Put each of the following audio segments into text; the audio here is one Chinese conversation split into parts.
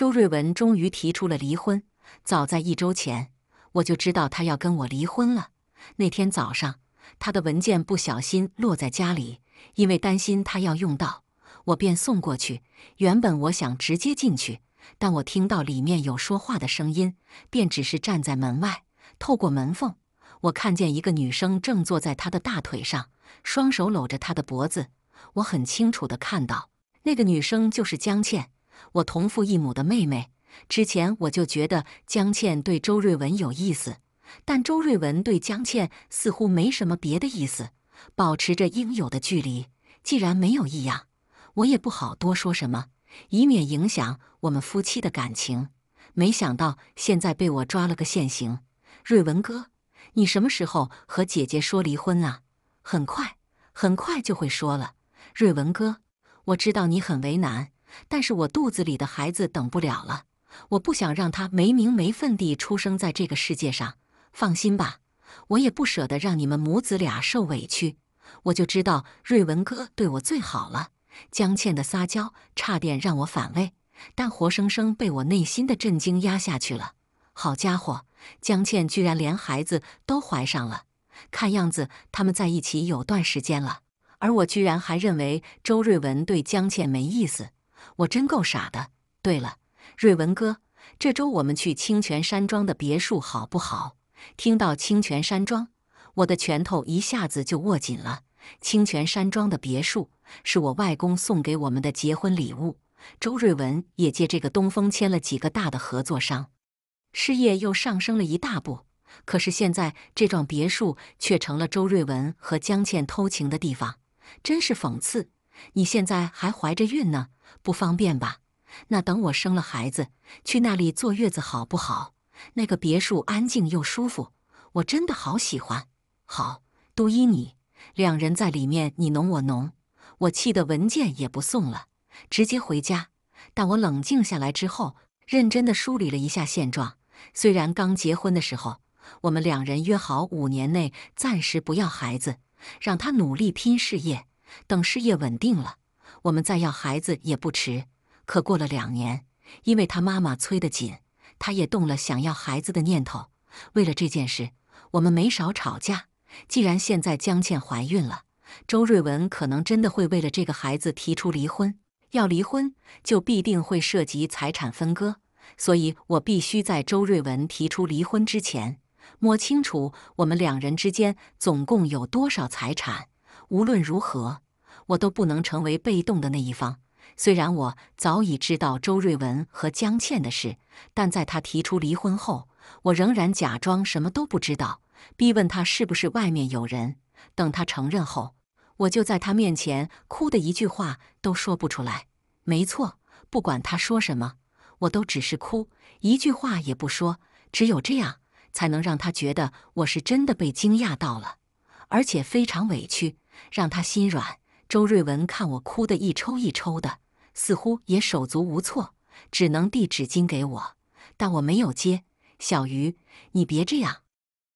周瑞文终于提出了离婚。早在一周前，我就知道他要跟我离婚了。那天早上，他的文件不小心落在家里，因为担心他要用到，我便送过去。原本我想直接进去，但我听到里面有说话的声音，便只是站在门外，透过门缝，我看见一个女生正坐在他的大腿上，双手搂着他的脖子。我很清楚地看到，那个女生就是江倩。我同父异母的妹妹，之前我就觉得江倩对周瑞文有意思，但周瑞文对江倩似乎没什么别的意思，保持着应有的距离。既然没有异样，我也不好多说什么，以免影响我们夫妻的感情。没想到现在被我抓了个现行，瑞文哥，你什么时候和姐姐说离婚啊？很快，很快就会说了。瑞文哥，我知道你很为难。但是我肚子里的孩子等不了了，我不想让他没名没分地出生在这个世界上。放心吧，我也不舍得让你们母子俩受委屈。我就知道瑞文哥对我最好了。江倩的撒娇差点让我反胃，但活生生被我内心的震惊压下去了。好家伙，江倩居然连孩子都怀上了，看样子他们在一起有段时间了，而我居然还认为周瑞文对江倩没意思。我真够傻的。对了，瑞文哥，这周我们去清泉山庄的别墅好不好？听到清泉山庄，我的拳头一下子就握紧了。清泉山庄的别墅是我外公送给我们的结婚礼物。周瑞文也借这个东风签了几个大的合作商，事业又上升了一大步。可是现在这幢别墅却成了周瑞文和江倩偷情的地方，真是讽刺。你现在还怀着孕呢，不方便吧？那等我生了孩子，去那里坐月子好不好？那个别墅安静又舒服，我真的好喜欢。好，都依你。两人在里面你侬我侬，我气的文件也不送了，直接回家。但我冷静下来之后，认真的梳理了一下现状。虽然刚结婚的时候，我们两人约好五年内暂时不要孩子，让他努力拼事业。等事业稳定了，我们再要孩子也不迟。可过了两年，因为他妈妈催得紧，他也动了想要孩子的念头。为了这件事，我们没少吵架。既然现在江倩怀孕了，周瑞文可能真的会为了这个孩子提出离婚。要离婚，就必定会涉及财产分割，所以我必须在周瑞文提出离婚之前，摸清楚我们两人之间总共有多少财产。无论如何，我都不能成为被动的那一方。虽然我早已知道周瑞文和江倩的事，但在他提出离婚后，我仍然假装什么都不知道，逼问他是不是外面有人。等他承认后，我就在他面前哭得一句话都说不出来。没错，不管他说什么，我都只是哭，一句话也不说。只有这样才能让他觉得我是真的被惊讶到了，而且非常委屈。让他心软。周瑞文看我哭得一抽一抽的，似乎也手足无措，只能递纸巾给我，但我没有接。小鱼，你别这样。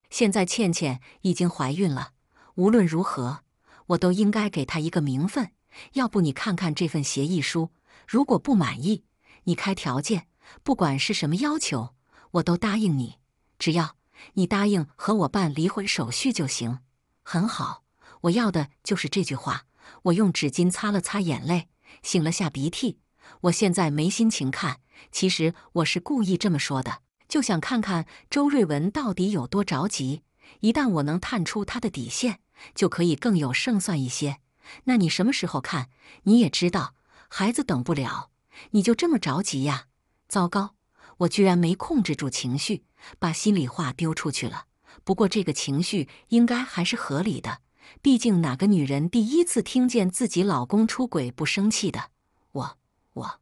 现在倩倩已经怀孕了，无论如何，我都应该给她一个名分。要不你看看这份协议书，如果不满意，你开条件，不管是什么要求，我都答应你。只要你答应和我办离婚手续就行。很好。我要的就是这句话。我用纸巾擦了擦眼泪，擤了下鼻涕。我现在没心情看。其实我是故意这么说的，就想看看周瑞文到底有多着急。一旦我能探出他的底线，就可以更有胜算一些。那你什么时候看？你也知道，孩子等不了。你就这么着急呀？糟糕！我居然没控制住情绪，把心里话丢出去了。不过这个情绪应该还是合理的。毕竟哪个女人第一次听见自己老公出轨不生气的？我我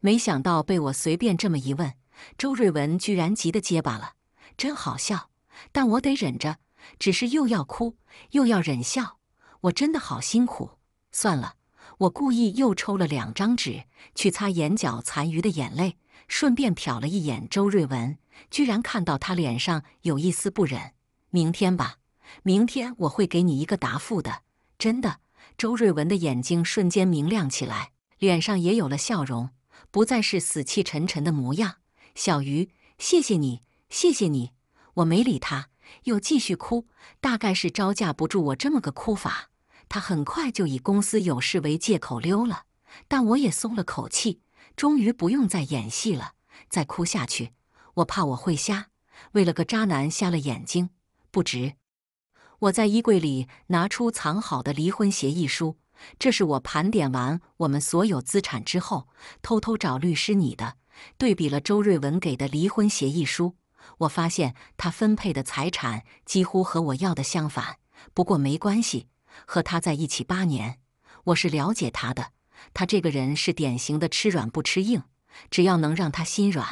没想到被我随便这么一问，周瑞文居然急得结巴了，真好笑。但我得忍着，只是又要哭又要忍笑，我真的好辛苦。算了，我故意又抽了两张纸去擦眼角残余的眼泪，顺便瞟了一眼周瑞文，居然看到他脸上有一丝不忍。明天吧。明天我会给你一个答复的，真的。周瑞文的眼睛瞬间明亮起来，脸上也有了笑容，不再是死气沉沉的模样。小鱼，谢谢你，谢谢你。我没理他，又继续哭。大概是招架不住我这么个哭法，他很快就以公司有事为借口溜了。但我也松了口气，终于不用再演戏了。再哭下去，我怕我会瞎。为了个渣男瞎了眼睛，不值。我在衣柜里拿出藏好的离婚协议书，这是我盘点完我们所有资产之后，偷偷找律师拟的。对比了周瑞文给的离婚协议书，我发现他分配的财产几乎和我要的相反。不过没关系，和他在一起八年，我是了解他的。他这个人是典型的吃软不吃硬，只要能让他心软，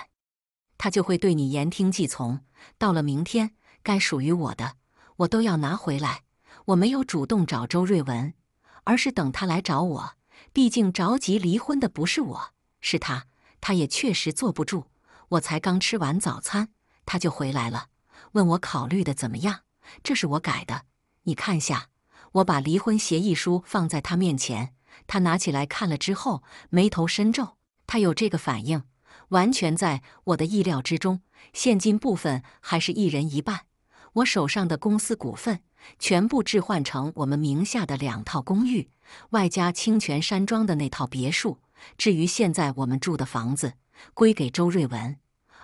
他就会对你言听计从。到了明天，该属于我的。我都要拿回来。我没有主动找周瑞文，而是等他来找我。毕竟着急离婚的不是我，是他。他也确实坐不住。我才刚吃完早餐，他就回来了，问我考虑的怎么样。这是我改的，你看下。我把离婚协议书放在他面前，他拿起来看了之后，眉头深皱。他有这个反应，完全在我的意料之中。现金部分还是一人一半。我手上的公司股份全部置换成我们名下的两套公寓，外加清泉山庄的那套别墅。至于现在我们住的房子，归给周瑞文。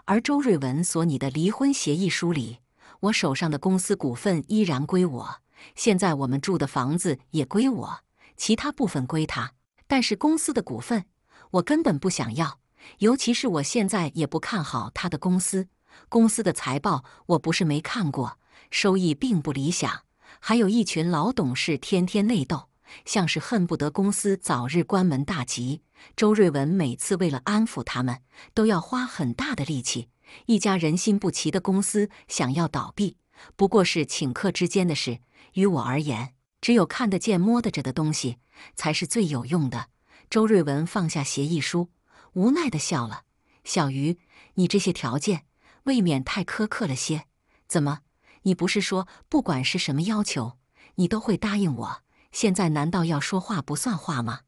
而周瑞文所拟的离婚协议书里，我手上的公司股份依然归我，现在我们住的房子也归我，其他部分归他。但是公司的股份，我根本不想要，尤其是我现在也不看好他的公司。公司的财报我不是没看过，收益并不理想，还有一群老董事天天内斗，像是恨不得公司早日关门大吉。周瑞文每次为了安抚他们，都要花很大的力气。一家人心不齐的公司，想要倒闭，不过是顷刻之间的事。于我而言，只有看得见、摸得着的东西，才是最有用的。周瑞文放下协议书，无奈地笑了：“小鱼，你这些条件……”未免太苛刻了些。怎么，你不是说不管是什么要求，你都会答应我？现在难道要说话不算话吗？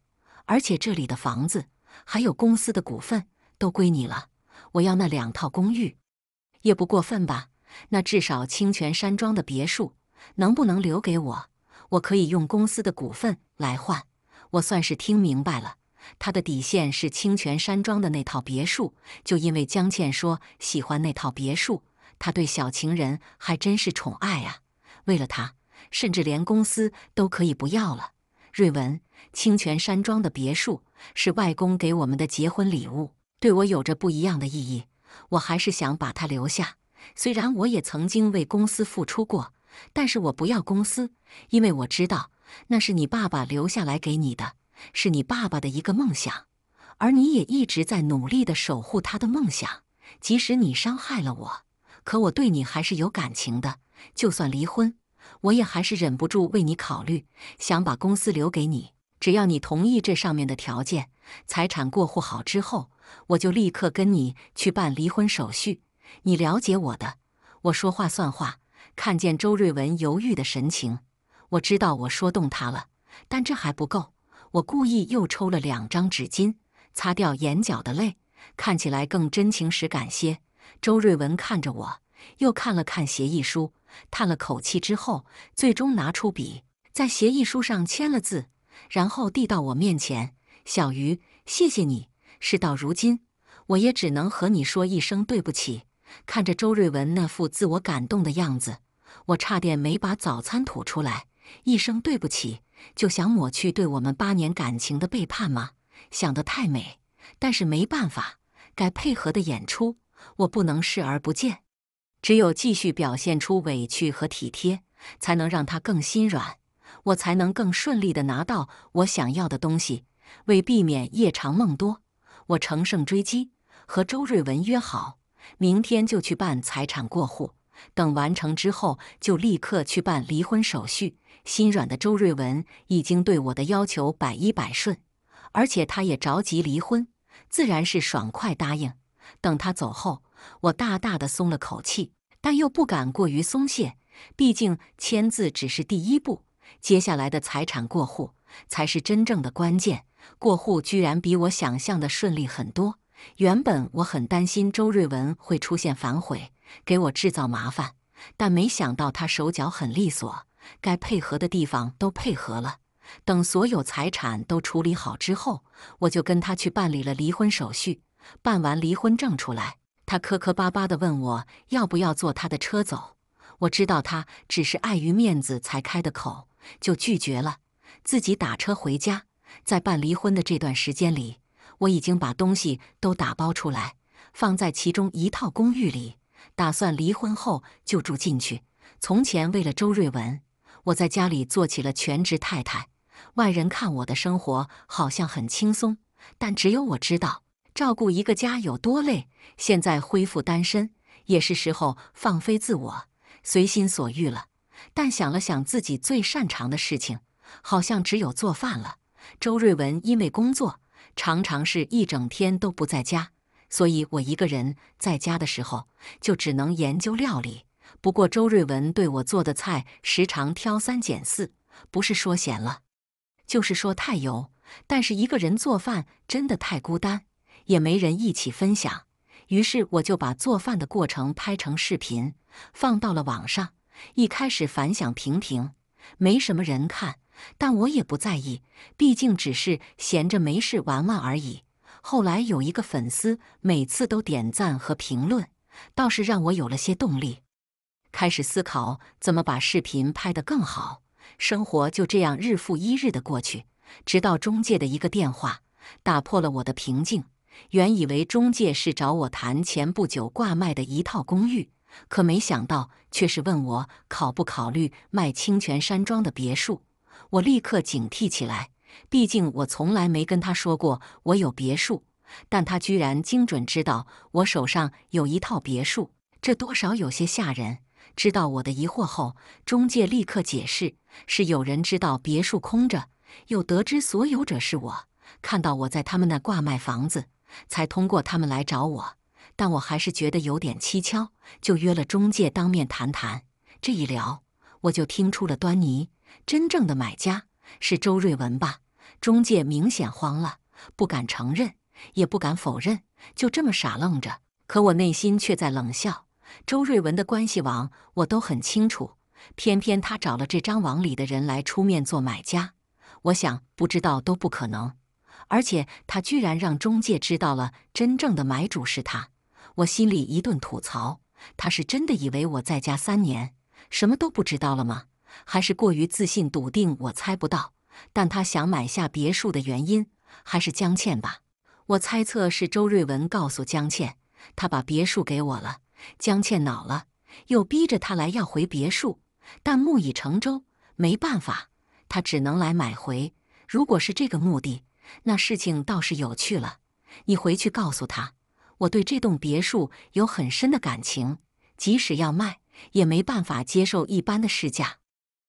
而且这里的房子还有公司的股份都归你了。我要那两套公寓，也不过分吧？那至少清泉山庄的别墅能不能留给我？我可以用公司的股份来换。我算是听明白了。他的底线是清泉山庄的那套别墅，就因为江倩说喜欢那套别墅，他对小情人还真是宠爱啊。为了他，甚至连公司都可以不要了。瑞文，清泉山庄的别墅是外公给我们的结婚礼物，对我有着不一样的意义。我还是想把它留下。虽然我也曾经为公司付出过，但是我不要公司，因为我知道那是你爸爸留下来给你的。是你爸爸的一个梦想，而你也一直在努力的守护他的梦想。即使你伤害了我，可我对你还是有感情的。就算离婚，我也还是忍不住为你考虑，想把公司留给你。只要你同意这上面的条件，财产过户好之后，我就立刻跟你去办离婚手续。你了解我的，我说话算话。看见周瑞文犹豫的神情，我知道我说动他了，但这还不够。我故意又抽了两张纸巾，擦掉眼角的泪，看起来更真情实感些。周瑞文看着我，又看了看协议书，叹了口气之后，最终拿出笔，在协议书上签了字，然后递到我面前。小鱼，谢谢你。事到如今，我也只能和你说一声对不起。看着周瑞文那副自我感动的样子，我差点没把早餐吐出来。一声对不起。就想抹去对我们八年感情的背叛吗？想得太美，但是没办法，该配合的演出我不能视而不见。只有继续表现出委屈和体贴，才能让他更心软，我才能更顺利地拿到我想要的东西。为避免夜长梦多，我乘胜追击，和周瑞文约好，明天就去办财产过户。等完成之后，就立刻去办离婚手续。心软的周瑞文已经对我的要求百依百顺，而且他也着急离婚，自然是爽快答应。等他走后，我大大的松了口气，但又不敢过于松懈，毕竟签字只是第一步，接下来的财产过户才是真正的关键。过户居然比我想象的顺利很多，原本我很担心周瑞文会出现反悔。给我制造麻烦，但没想到他手脚很利索，该配合的地方都配合了。等所有财产都处理好之后，我就跟他去办理了离婚手续。办完离婚证出来，他磕磕巴巴地问我要不要坐他的车走。我知道他只是碍于面子才开的口，就拒绝了，自己打车回家。在办离婚的这段时间里，我已经把东西都打包出来，放在其中一套公寓里。打算离婚后就住进去。从前为了周瑞文，我在家里做起了全职太太。外人看我的生活好像很轻松，但只有我知道照顾一个家有多累。现在恢复单身，也是时候放飞自我，随心所欲了。但想了想，自己最擅长的事情好像只有做饭了。周瑞文因为工作，常常是一整天都不在家。所以我一个人在家的时候，就只能研究料理。不过周瑞文对我做的菜时常挑三拣四，不是说咸了，就是说太油。但是一个人做饭真的太孤单，也没人一起分享。于是我就把做饭的过程拍成视频，放到了网上。一开始反响平平，没什么人看，但我也不在意，毕竟只是闲着没事玩玩而已。后来有一个粉丝每次都点赞和评论，倒是让我有了些动力，开始思考怎么把视频拍得更好。生活就这样日复一日地过去，直到中介的一个电话打破了我的平静。原以为中介是找我谈前不久挂卖的一套公寓，可没想到却是问我考不考虑卖清泉山庄的别墅。我立刻警惕起来。毕竟我从来没跟他说过我有别墅，但他居然精准知道我手上有一套别墅，这多少有些吓人。知道我的疑惑后，中介立刻解释，是有人知道别墅空着，又得知所有者是我，看到我在他们那挂卖房子，才通过他们来找我。但我还是觉得有点蹊跷，就约了中介当面谈谈。这一聊，我就听出了端倪，真正的买家是周瑞文吧？中介明显慌了，不敢承认，也不敢否认，就这么傻愣着。可我内心却在冷笑：周瑞文的关系网我都很清楚，偏偏他找了这张网里的人来出面做买家，我想不知道都不可能。而且他居然让中介知道了真正的买主是他，我心里一顿吐槽：他是真的以为我在家三年什么都不知道了吗？还是过于自信，笃定我猜不到？但他想买下别墅的原因还是江倩吧？我猜测是周瑞文告诉江倩，他把别墅给我了。江倩恼了，又逼着他来要回别墅。但木已成舟，没办法，他只能来买回。如果是这个目的，那事情倒是有趣了。你回去告诉他，我对这栋别墅有很深的感情，即使要卖，也没办法接受一般的市价，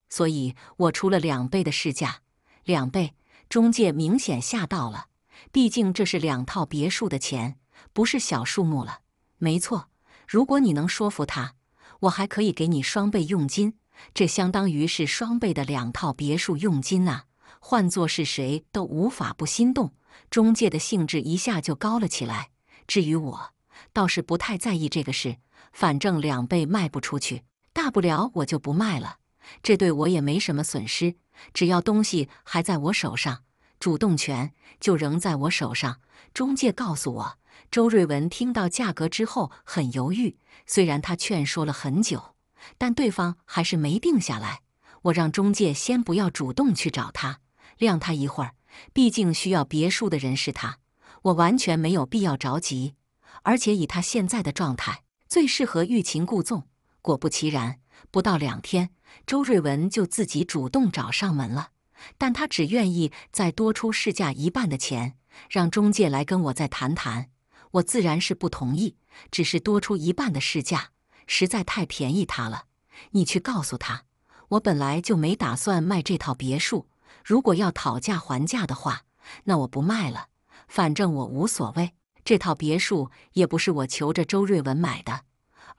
所以我出了两倍的市价。两倍，中介明显吓到了。毕竟这是两套别墅的钱，不是小数目了。没错，如果你能说服他，我还可以给你双倍佣金，这相当于是双倍的两套别墅佣金呐。换作是谁都无法不心动，中介的兴致一下就高了起来。至于我，倒是不太在意这个事，反正两倍卖不出去，大不了我就不卖了，这对我也没什么损失。只要东西还在我手上，主动权就仍在我手上。中介告诉我，周瑞文听到价格之后很犹豫，虽然他劝说了很久，但对方还是没定下来。我让中介先不要主动去找他，晾他一会儿。毕竟需要别墅的人是他，我完全没有必要着急。而且以他现在的状态，最适合欲擒故纵。果不其然。不到两天，周瑞文就自己主动找上门了。但他只愿意再多出市价一半的钱，让中介来跟我再谈谈。我自然是不同意，只是多出一半的市价，实在太便宜他了。你去告诉他，我本来就没打算卖这套别墅。如果要讨价还价的话，那我不卖了，反正我无所谓。这套别墅也不是我求着周瑞文买的。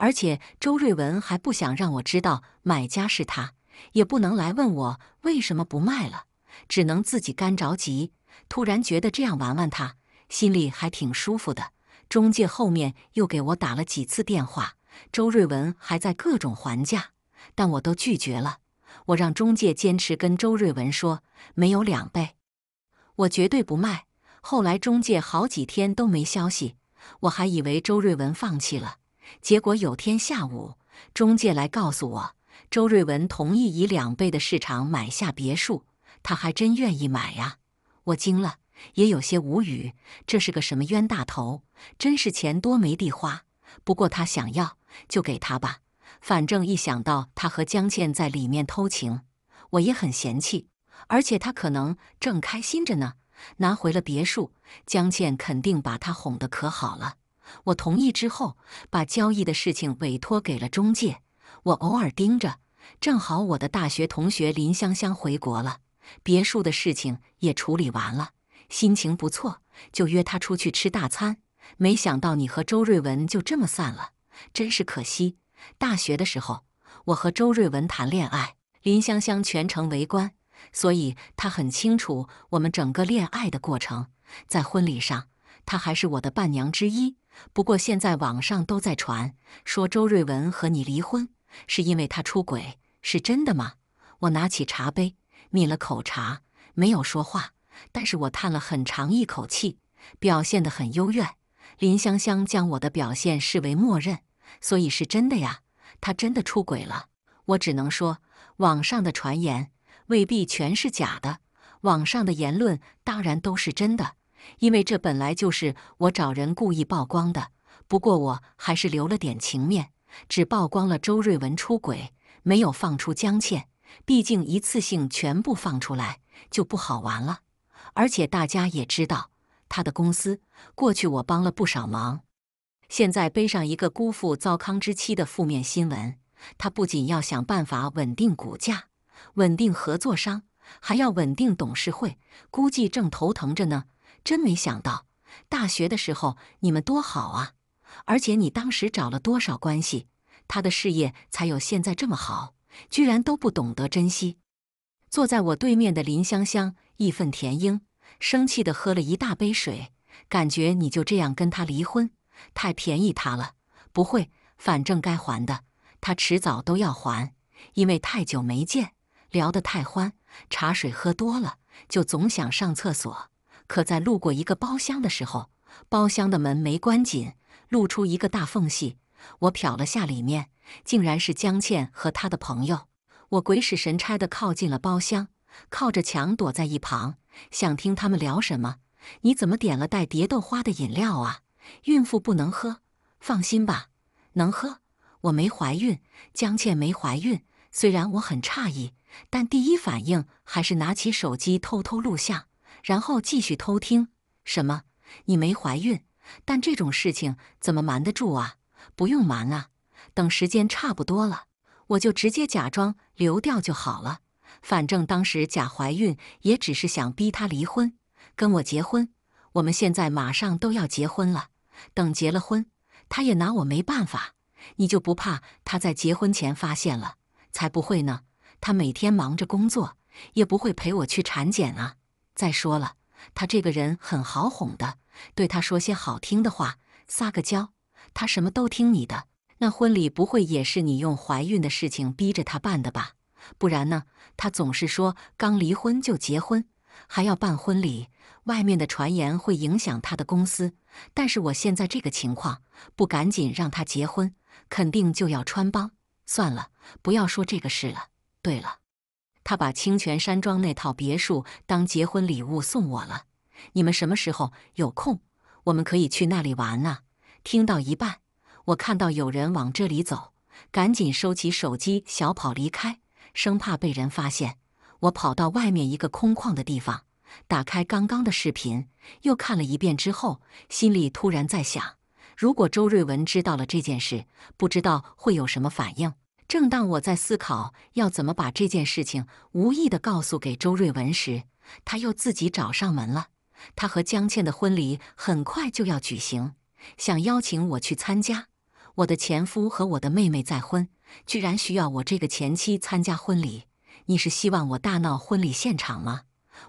而且周瑞文还不想让我知道买家是他，也不能来问我为什么不卖了，只能自己干着急。突然觉得这样玩玩他，心里还挺舒服的。中介后面又给我打了几次电话，周瑞文还在各种还价，但我都拒绝了。我让中介坚持跟周瑞文说没有两倍，我绝对不卖。后来中介好几天都没消息，我还以为周瑞文放弃了。结果有天下午，中介来告诉我，周瑞文同意以两倍的市场买下别墅，他还真愿意买呀！我惊了，也有些无语，这是个什么冤大头？真是钱多没地花。不过他想要就给他吧，反正一想到他和江倩在里面偷情，我也很嫌弃。而且他可能正开心着呢，拿回了别墅，江倩肯定把他哄得可好了。我同意之后，把交易的事情委托给了中介。我偶尔盯着，正好我的大学同学林香香回国了，别墅的事情也处理完了，心情不错，就约她出去吃大餐。没想到你和周瑞文就这么散了，真是可惜。大学的时候，我和周瑞文谈恋爱，林香香全程围观，所以她很清楚我们整个恋爱的过程。在婚礼上，她还是我的伴娘之一。不过现在网上都在传，说周瑞文和你离婚是因为他出轨，是真的吗？我拿起茶杯抿了口茶，没有说话，但是我叹了很长一口气，表现得很幽怨。林香香将我的表现视为默认，所以是真的呀，他真的出轨了。我只能说，网上的传言未必全是假的，网上的言论当然都是真的。因为这本来就是我找人故意曝光的，不过我还是留了点情面，只曝光了周瑞文出轨，没有放出江倩。毕竟一次性全部放出来就不好玩了。而且大家也知道，他的公司过去我帮了不少忙，现在背上一个辜负糟糠之妻的负面新闻，他不仅要想办法稳定股价、稳定合作商，还要稳定董事会，估计正头疼着呢。真没想到，大学的时候你们多好啊！而且你当时找了多少关系，他的事业才有现在这么好，居然都不懂得珍惜。坐在我对面的林香香义愤填膺，生气的喝了一大杯水，感觉你就这样跟他离婚，太便宜他了。不会，反正该还的，他迟早都要还，因为太久没见，聊得太欢，茶水喝多了，就总想上厕所。可在路过一个包厢的时候，包厢的门没关紧，露出一个大缝隙。我瞟了下里面，竟然是江倩和她的朋友。我鬼使神差地靠近了包厢，靠着墙躲在一旁，想听他们聊什么。你怎么点了带蝶豆花的饮料啊？孕妇不能喝。放心吧，能喝。我没怀孕，江倩没怀孕。虽然我很诧异，但第一反应还是拿起手机偷偷录像。然后继续偷听，什么？你没怀孕？但这种事情怎么瞒得住啊？不用瞒啊，等时间差不多了，我就直接假装流掉就好了。反正当时假怀孕也只是想逼他离婚，跟我结婚。我们现在马上都要结婚了，等结了婚，他也拿我没办法。你就不怕他在结婚前发现了？才不会呢！他每天忙着工作，也不会陪我去产检啊。再说了，他这个人很好哄的，对他说些好听的话，撒个娇，他什么都听你的。那婚礼不会也是你用怀孕的事情逼着他办的吧？不然呢？他总是说刚离婚就结婚，还要办婚礼，外面的传言会影响他的公司。但是我现在这个情况，不赶紧让他结婚，肯定就要穿帮。算了，不要说这个事了。对了。他把清泉山庄那套别墅当结婚礼物送我了。你们什么时候有空？我们可以去那里玩啊！听到一半，我看到有人往这里走，赶紧收起手机，小跑离开，生怕被人发现。我跑到外面一个空旷的地方，打开刚刚的视频，又看了一遍之后，心里突然在想：如果周瑞文知道了这件事，不知道会有什么反应。正当我在思考要怎么把这件事情无意地告诉给周瑞文时，他又自己找上门了。他和江倩的婚礼很快就要举行，想邀请我去参加。我的前夫和我的妹妹再婚，居然需要我这个前妻参加婚礼。你是希望我大闹婚礼现场吗？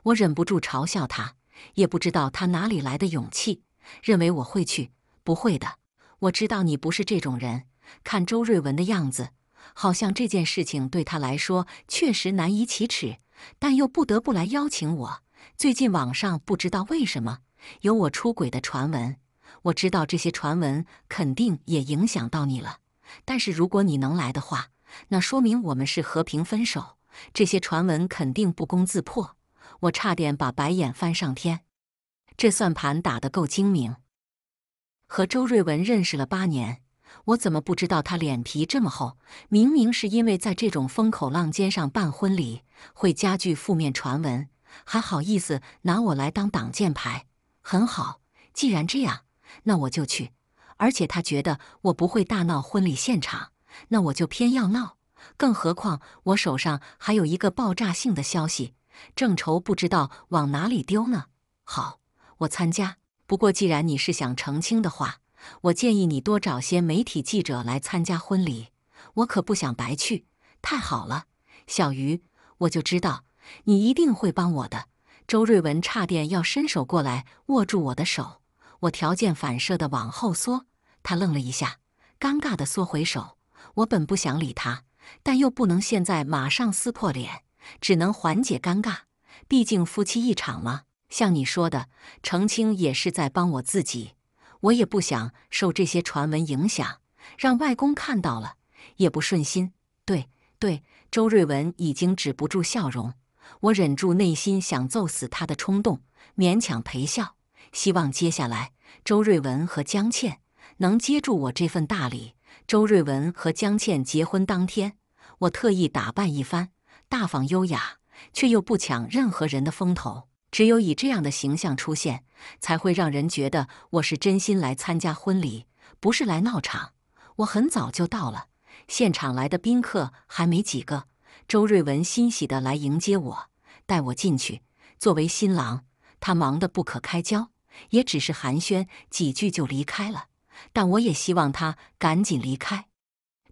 我忍不住嘲笑他，也不知道他哪里来的勇气，认为我会去。不会的，我知道你不是这种人。看周瑞文的样子。好像这件事情对他来说确实难以启齿，但又不得不来邀请我。最近网上不知道为什么有我出轨的传闻，我知道这些传闻肯定也影响到你了。但是如果你能来的话，那说明我们是和平分手，这些传闻肯定不攻自破。我差点把白眼翻上天，这算盘打得够精明。和周瑞文认识了八年。我怎么不知道他脸皮这么厚？明明是因为在这种风口浪尖上办婚礼会加剧负面传闻，还好意思拿我来当挡箭牌。很好，既然这样，那我就去。而且他觉得我不会大闹婚礼现场，那我就偏要闹。更何况我手上还有一个爆炸性的消息，正愁不知道往哪里丢呢。好，我参加。不过既然你是想澄清的话，我建议你多找些媒体记者来参加婚礼，我可不想白去。太好了，小鱼，我就知道你一定会帮我的。周瑞文差点要伸手过来握住我的手，我条件反射地往后缩。他愣了一下，尴尬地缩回手。我本不想理他，但又不能现在马上撕破脸，只能缓解尴尬。毕竟夫妻一场嘛。像你说的，澄清也是在帮我自己。我也不想受这些传闻影响，让外公看到了也不顺心。对，对，周瑞文已经止不住笑容，我忍住内心想揍死他的冲动，勉强陪笑，希望接下来周瑞文和江倩能接住我这份大礼。周瑞文和江倩结婚当天，我特意打扮一番，大方优雅，却又不抢任何人的风头。只有以这样的形象出现，才会让人觉得我是真心来参加婚礼，不是来闹场。我很早就到了，现场来的宾客还没几个。周瑞文欣喜地来迎接我，带我进去。作为新郎，他忙得不可开交，也只是寒暄几句就离开了。但我也希望他赶紧离开，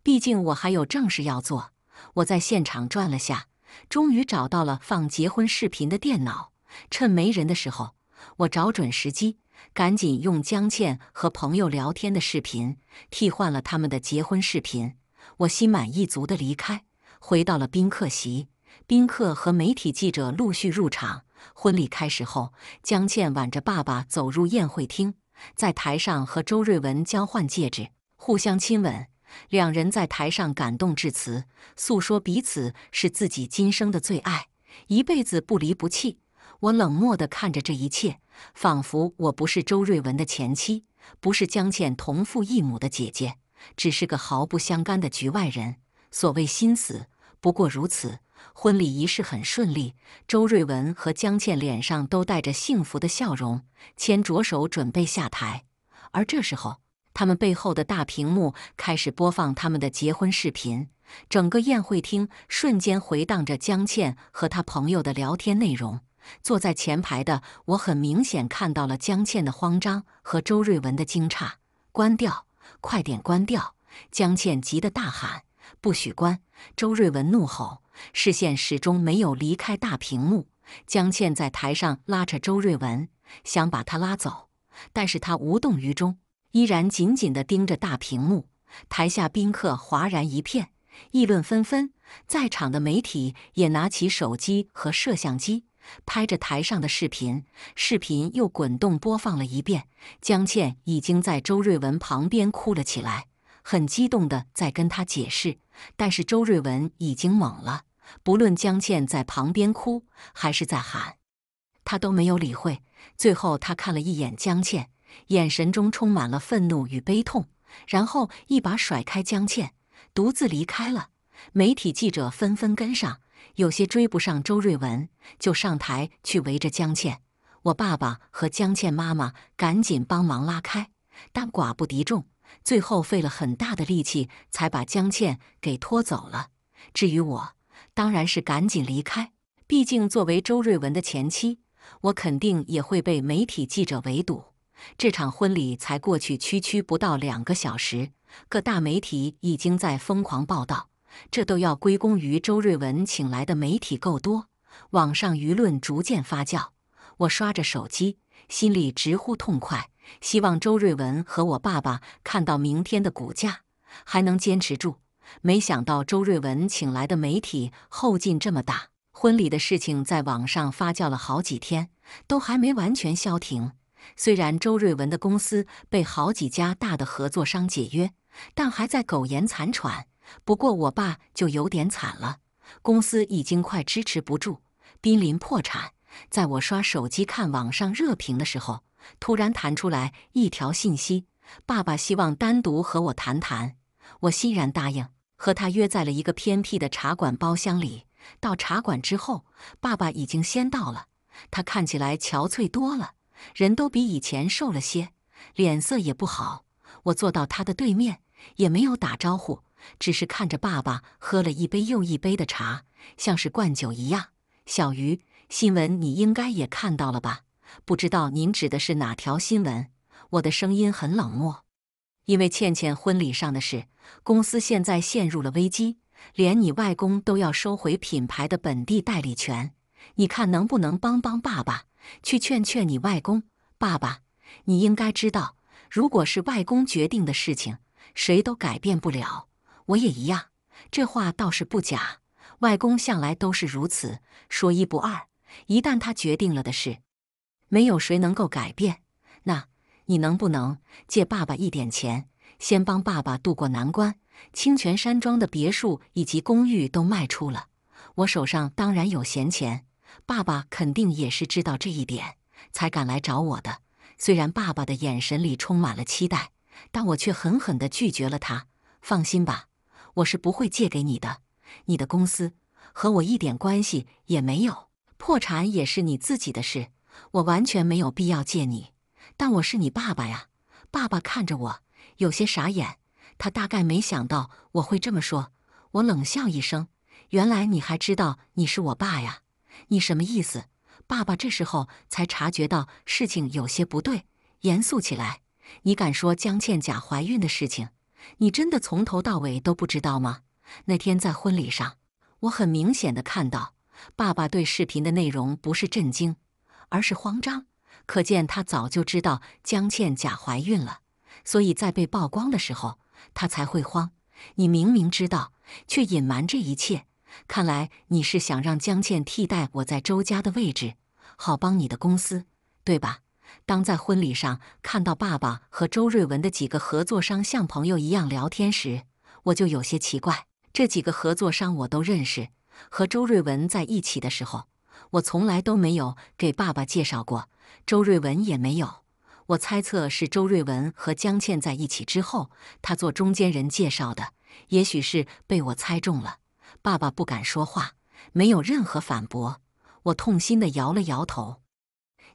毕竟我还有正事要做。我在现场转了下，终于找到了放结婚视频的电脑。趁没人的时候，我找准时机，赶紧用江倩和朋友聊天的视频替换了他们的结婚视频。我心满意足地离开，回到了宾客席。宾客和媒体记者陆续入场。婚礼开始后，江倩挽着爸爸走入宴会厅，在台上和周瑞文交换戒指，互相亲吻。两人在台上感动致辞，诉说彼此是自己今生的最爱，一辈子不离不弃。我冷漠地看着这一切，仿佛我不是周瑞文的前妻，不是江倩同父异母的姐姐，只是个毫不相干的局外人。所谓心死，不过如此。婚礼仪式很顺利，周瑞文和江倩脸上都带着幸福的笑容，牵着手准备下台。而这时候，他们背后的大屏幕开始播放他们的结婚视频，整个宴会厅瞬间回荡着江倩和她朋友的聊天内容。坐在前排的我很明显看到了江倩的慌张和周瑞文的惊诧。关掉，快点关掉！江倩急得大喊。不许关！周瑞文怒吼，视线始终没有离开大屏幕。江倩在台上拉着周瑞文，想把他拉走，但是他无动于衷，依然紧紧地盯着大屏幕。台下宾客哗然一片，议论纷纷。在场的媒体也拿起手机和摄像机。拍着台上的视频，视频又滚动播放了一遍。江倩已经在周瑞文旁边哭了起来，很激动的在跟他解释，但是周瑞文已经懵了。不论江倩在旁边哭还是在喊，他都没有理会。最后，他看了一眼江倩，眼神中充满了愤怒与悲痛，然后一把甩开江倩，独自离开了。媒体记者纷纷跟上。有些追不上周瑞文，就上台去围着江倩。我爸爸和江倩妈妈赶紧帮忙拉开，但寡不敌众，最后费了很大的力气才把江倩给拖走了。至于我，当然是赶紧离开。毕竟作为周瑞文的前妻，我肯定也会被媒体记者围堵。这场婚礼才过去区区不到两个小时，各大媒体已经在疯狂报道。这都要归功于周瑞文请来的媒体够多，网上舆论逐渐发酵。我刷着手机，心里直呼痛快。希望周瑞文和我爸爸看到明天的股价还能坚持住。没想到周瑞文请来的媒体后劲这么大，婚礼的事情在网上发酵了好几天，都还没完全消停。虽然周瑞文的公司被好几家大的合作商解约，但还在苟延残喘。不过我爸就有点惨了，公司已经快支持不住，濒临破产。在我刷手机看网上热评的时候，突然弹出来一条信息：“爸爸希望单独和我谈谈。”我欣然答应，和他约在了一个偏僻的茶馆包厢里。到茶馆之后，爸爸已经先到了，他看起来憔悴多了，人都比以前瘦了些，脸色也不好。我坐到他的对面，也没有打招呼。只是看着爸爸喝了一杯又一杯的茶，像是灌酒一样。小鱼，新闻你应该也看到了吧？不知道您指的是哪条新闻？我的声音很冷漠，因为倩倩婚礼上的事，公司现在陷入了危机，连你外公都要收回品牌的本地代理权。你看能不能帮帮爸爸，去劝劝你外公？爸爸，你应该知道，如果是外公决定的事情，谁都改变不了。我也一样，这话倒是不假。外公向来都是如此，说一不二。一旦他决定了的事，没有谁能够改变。那你能不能借爸爸一点钱，先帮爸爸渡过难关？清泉山庄的别墅以及公寓都卖出了，我手上当然有闲钱。爸爸肯定也是知道这一点，才敢来找我的。虽然爸爸的眼神里充满了期待，但我却狠狠的拒绝了他。放心吧。我是不会借给你的，你的公司和我一点关系也没有，破产也是你自己的事，我完全没有必要借你。但我是你爸爸呀！爸爸看着我，有些傻眼，他大概没想到我会这么说。我冷笑一声：“原来你还知道你是我爸呀？你什么意思？”爸爸这时候才察觉到事情有些不对，严肃起来：“你敢说江倩假怀孕的事情？”你真的从头到尾都不知道吗？那天在婚礼上，我很明显的看到爸爸对视频的内容不是震惊，而是慌张。可见他早就知道江倩假怀孕了，所以在被曝光的时候他才会慌。你明明知道，却隐瞒这一切，看来你是想让江倩替代我在周家的位置，好帮你的公司，对吧？当在婚礼上看到爸爸和周瑞文的几个合作商像朋友一样聊天时，我就有些奇怪。这几个合作商我都认识，和周瑞文在一起的时候，我从来都没有给爸爸介绍过，周瑞文也没有。我猜测是周瑞文和江倩在一起之后，他做中间人介绍的。也许是被我猜中了，爸爸不敢说话，没有任何反驳。我痛心地摇了摇头。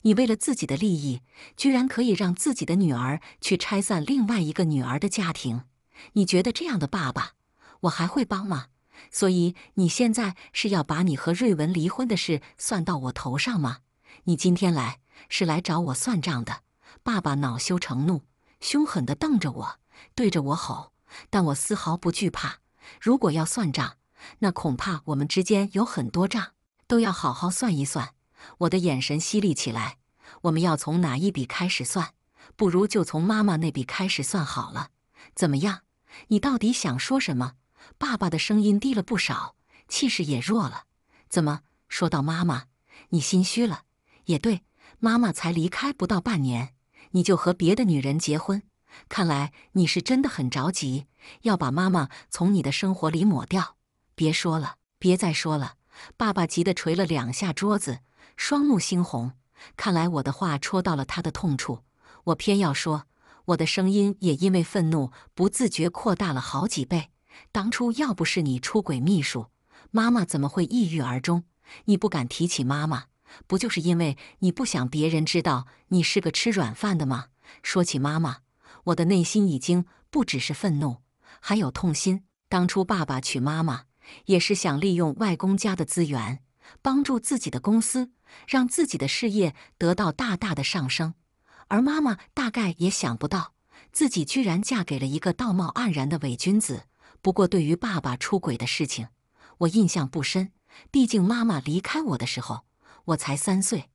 你为了自己的利益，居然可以让自己的女儿去拆散另外一个女儿的家庭，你觉得这样的爸爸，我还会帮吗？所以你现在是要把你和瑞文离婚的事算到我头上吗？你今天来是来找我算账的？爸爸恼羞成怒，凶狠地瞪着我，对着我吼。但我丝毫不惧怕。如果要算账，那恐怕我们之间有很多账都要好好算一算。我的眼神犀利起来，我们要从哪一笔开始算？不如就从妈妈那笔开始算好了，怎么样？你到底想说什么？爸爸的声音低了不少，气势也弱了。怎么说到妈妈，你心虚了？也对，妈妈才离开不到半年，你就和别的女人结婚，看来你是真的很着急，要把妈妈从你的生活里抹掉。别说了，别再说了！爸爸急得捶了两下桌子。双目猩红，看来我的话戳到了他的痛处。我偏要说，我的声音也因为愤怒不自觉扩大了好几倍。当初要不是你出轨秘书，妈妈怎么会抑郁而终？你不敢提起妈妈，不就是因为你不想别人知道你是个吃软饭的吗？说起妈妈，我的内心已经不只是愤怒，还有痛心。当初爸爸娶妈妈，也是想利用外公家的资源，帮助自己的公司。让自己的事业得到大大的上升，而妈妈大概也想不到，自己居然嫁给了一个道貌岸然的伪君子。不过，对于爸爸出轨的事情，我印象不深，毕竟妈妈离开我的时候，我才三岁。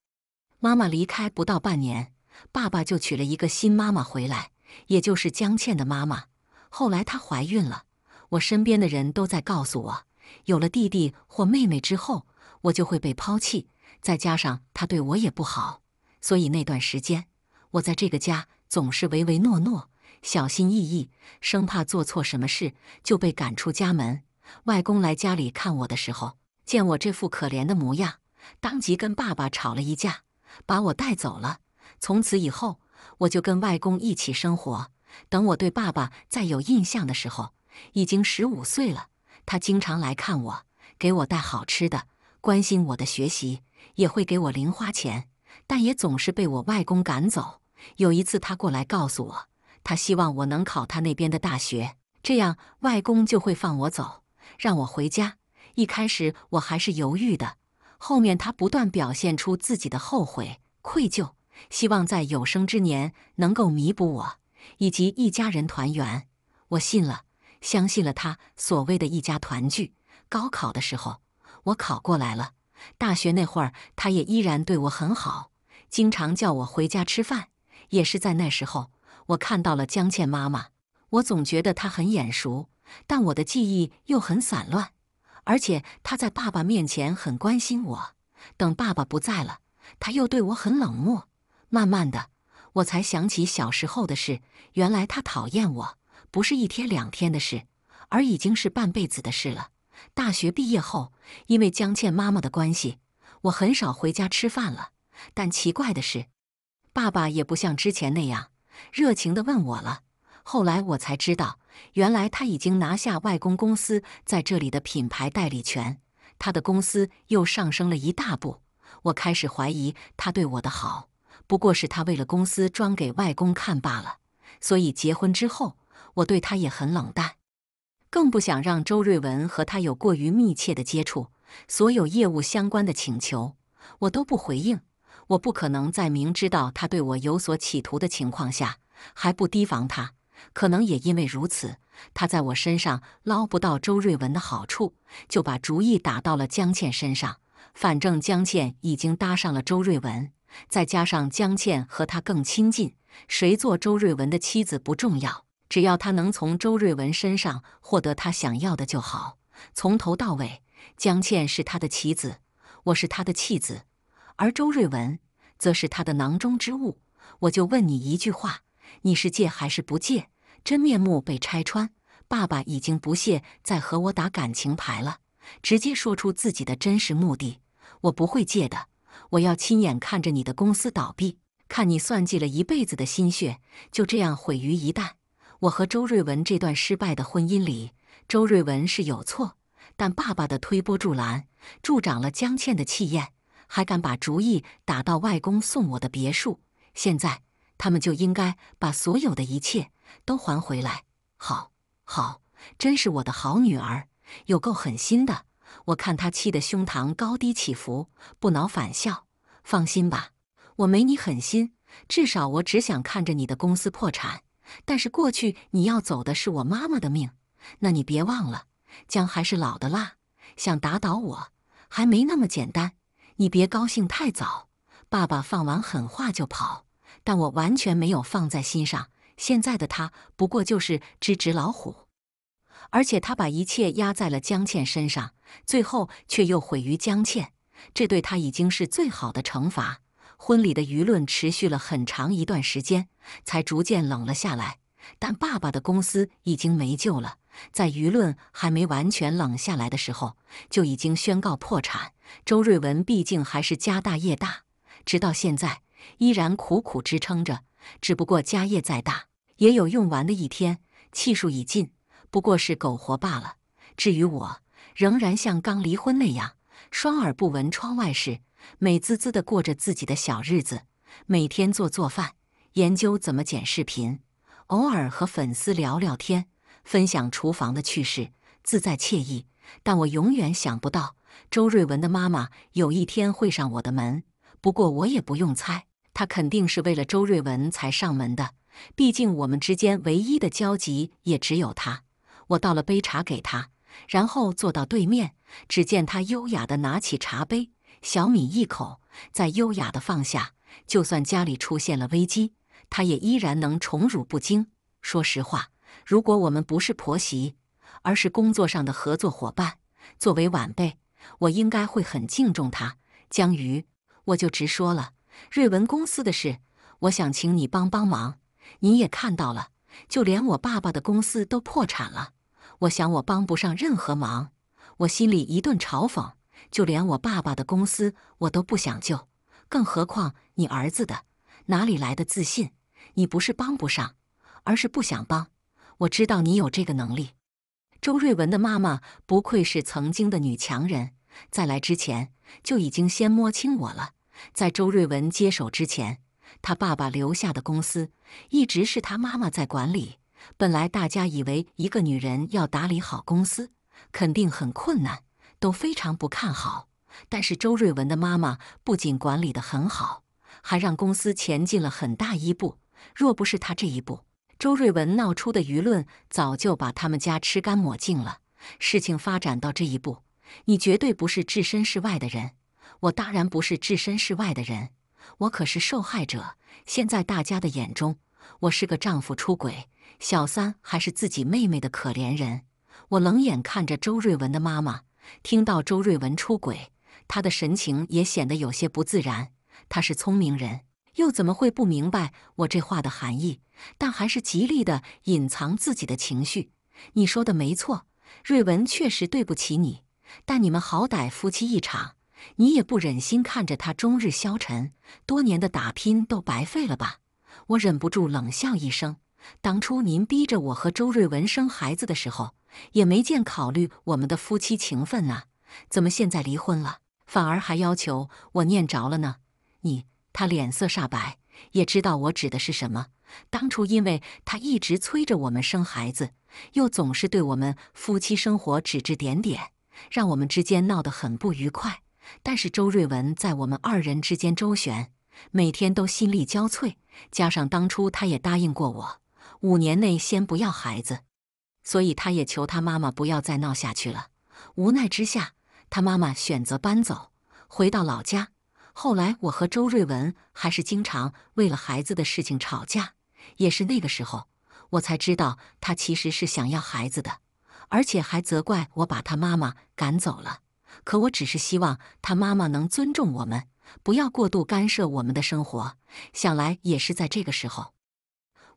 妈妈离开不到半年，爸爸就娶了一个新妈妈回来，也就是江倩的妈妈。后来她怀孕了，我身边的人都在告诉我，有了弟弟或妹妹之后，我就会被抛弃。再加上他对我也不好，所以那段时间我在这个家总是唯唯诺诺、小心翼翼，生怕做错什么事就被赶出家门。外公来家里看我的时候，见我这副可怜的模样，当即跟爸爸吵了一架，把我带走了。从此以后，我就跟外公一起生活。等我对爸爸再有印象的时候，已经十五岁了。他经常来看我，给我带好吃的，关心我的学习。也会给我零花钱，但也总是被我外公赶走。有一次，他过来告诉我，他希望我能考他那边的大学，这样外公就会放我走，让我回家。一开始我还是犹豫的，后面他不断表现出自己的后悔、愧疚，希望在有生之年能够弥补我以及一家人团圆。我信了，相信了他所谓的一家团聚。高考的时候，我考过来了。大学那会儿，他也依然对我很好，经常叫我回家吃饭。也是在那时候，我看到了江倩妈妈，我总觉得她很眼熟，但我的记忆又很散乱。而且她在爸爸面前很关心我，等爸爸不在了，她又对我很冷漠。慢慢的，我才想起小时候的事，原来她讨厌我，不是一天两天的事，而已经是半辈子的事了。大学毕业后，因为江倩妈妈的关系，我很少回家吃饭了。但奇怪的是，爸爸也不像之前那样热情地问我了。后来我才知道，原来他已经拿下外公公司在这里的品牌代理权，他的公司又上升了一大步。我开始怀疑他对我的好，不过是他为了公司装给外公看罢了。所以结婚之后，我对他也很冷淡。更不想让周瑞文和他有过于密切的接触，所有业务相关的请求我都不回应。我不可能在明知道他对我有所企图的情况下还不提防他。可能也因为如此，他在我身上捞不到周瑞文的好处，就把主意打到了江倩身上。反正江倩已经搭上了周瑞文，再加上江倩和他更亲近，谁做周瑞文的妻子不重要。只要他能从周瑞文身上获得他想要的就好。从头到尾，江倩是他的棋子，我是他的弃子，而周瑞文则是他的囊中之物。我就问你一句话：你是借还是不借？真面目被拆穿，爸爸已经不屑再和我打感情牌了，直接说出自己的真实目的。我不会借的，我要亲眼看着你的公司倒闭，看你算计了一辈子的心血就这样毁于一旦。我和周瑞文这段失败的婚姻里，周瑞文是有错，但爸爸的推波助澜助长了江倩的气焰，还敢把主意打到外公送我的别墅。现在他们就应该把所有的一切都还回来。好，好，真是我的好女儿，有够狠心的。我看他气得胸膛高低起伏，不恼反笑。放心吧，我没你狠心，至少我只想看着你的公司破产。但是过去你要走的是我妈妈的命，那你别忘了，姜还是老的辣，想打倒我还没那么简单。你别高兴太早，爸爸放完狠话就跑，但我完全没有放在心上。现在的他不过就是只纸老虎，而且他把一切压在了江倩身上，最后却又毁于江倩，这对他已经是最好的惩罚。婚礼的舆论持续了很长一段时间，才逐渐冷了下来。但爸爸的公司已经没救了，在舆论还没完全冷下来的时候，就已经宣告破产。周瑞文毕竟还是家大业大，直到现在依然苦苦支撑着。只不过家业再大，也有用完的一天，气数已尽，不过是苟活罢了。至于我，仍然像刚离婚那样，双耳不闻窗外事。美滋滋地过着自己的小日子，每天做做饭，研究怎么剪视频，偶尔和粉丝聊聊天，分享厨房的趣事，自在惬意。但我永远想不到，周瑞文的妈妈有一天会上我的门。不过我也不用猜，她肯定是为了周瑞文才上门的。毕竟我们之间唯一的交集也只有她。我倒了杯茶给她，然后坐到对面。只见她优雅地拿起茶杯。小米一口，再优雅地放下。就算家里出现了危机，他也依然能宠辱不惊。说实话，如果我们不是婆媳，而是工作上的合作伙伴，作为晚辈，我应该会很敬重他。江瑜，我就直说了，瑞文公司的事，我想请你帮帮忙。你也看到了，就连我爸爸的公司都破产了，我想我帮不上任何忙。我心里一顿嘲讽。就连我爸爸的公司，我都不想救，更何况你儿子的？哪里来的自信？你不是帮不上，而是不想帮。我知道你有这个能力。周瑞文的妈妈不愧是曾经的女强人，在来之前就已经先摸清我了。在周瑞文接手之前，他爸爸留下的公司一直是他妈妈在管理。本来大家以为一个女人要打理好公司，肯定很困难。都非常不看好，但是周瑞文的妈妈不仅管理得很好，还让公司前进了很大一步。若不是她这一步，周瑞文闹出的舆论早就把他们家吃干抹净了。事情发展到这一步，你绝对不是置身事外的人。我当然不是置身事外的人，我可是受害者。现在大家的眼中，我是个丈夫出轨、小三还是自己妹妹的可怜人。我冷眼看着周瑞文的妈妈。听到周瑞文出轨，他的神情也显得有些不自然。他是聪明人，又怎么会不明白我这话的含义？但还是极力的隐藏自己的情绪。你说的没错，瑞文确实对不起你，但你们好歹夫妻一场，你也不忍心看着他终日消沉，多年的打拼都白费了吧？我忍不住冷笑一声。当初您逼着我和周瑞文生孩子的时候，也没见考虑我们的夫妻情分啊！怎么现在离婚了，反而还要求我念着了呢？你他脸色煞白，也知道我指的是什么。当初因为他一直催着我们生孩子，又总是对我们夫妻生活指指点点，让我们之间闹得很不愉快。但是周瑞文在我们二人之间周旋，每天都心力交瘁，加上当初他也答应过我。五年内先不要孩子，所以他也求他妈妈不要再闹下去了。无奈之下，他妈妈选择搬走，回到老家。后来我和周瑞文还是经常为了孩子的事情吵架。也是那个时候，我才知道他其实是想要孩子的，而且还责怪我把他妈妈赶走了。可我只是希望他妈妈能尊重我们，不要过度干涉我们的生活。想来也是在这个时候。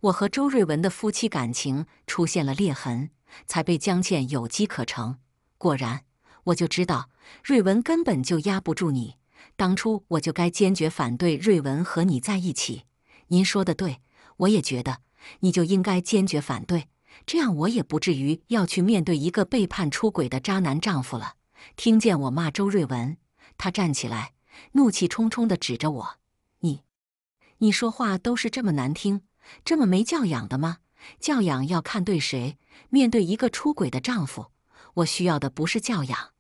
我和周瑞文的夫妻感情出现了裂痕，才被江倩有机可乘。果然，我就知道瑞文根本就压不住你。当初我就该坚决反对瑞文和你在一起。您说的对，我也觉得，你就应该坚决反对。这样我也不至于要去面对一个背叛、出轨的渣男丈夫了。听见我骂周瑞文，他站起来，怒气冲冲的指着我：“你，你说话都是这么难听。”这么没教养的吗？教养要看对谁。面对一个出轨的丈夫，我需要的不是教养，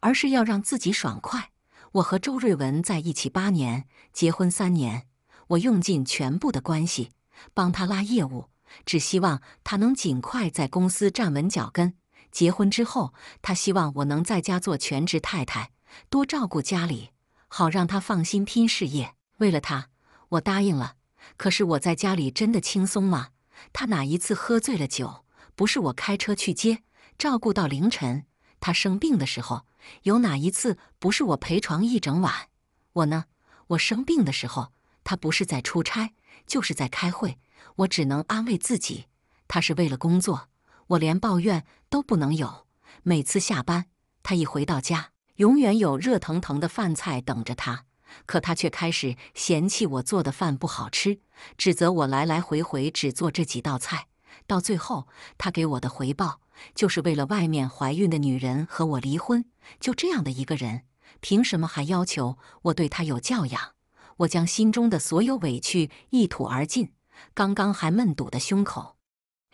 而是要让自己爽快。我和周瑞文在一起八年，结婚三年，我用尽全部的关系帮他拉业务，只希望他能尽快在公司站稳脚跟。结婚之后，他希望我能在家做全职太太，多照顾家里，好让他放心拼事业。为了他，我答应了。可是我在家里真的轻松吗？他哪一次喝醉了酒，不是我开车去接，照顾到凌晨？他生病的时候，有哪一次不是我陪床一整晚？我呢，我生病的时候，他不是在出差，就是在开会。我只能安慰自己，他是为了工作，我连抱怨都不能有。每次下班，他一回到家，永远有热腾腾的饭菜等着他。可他却开始嫌弃我做的饭不好吃，指责我来来回回只做这几道菜。到最后，他给我的回报就是为了外面怀孕的女人和我离婚。就这样的一个人，凭什么还要求我对他有教养？我将心中的所有委屈一吐而尽，刚刚还闷堵的胸口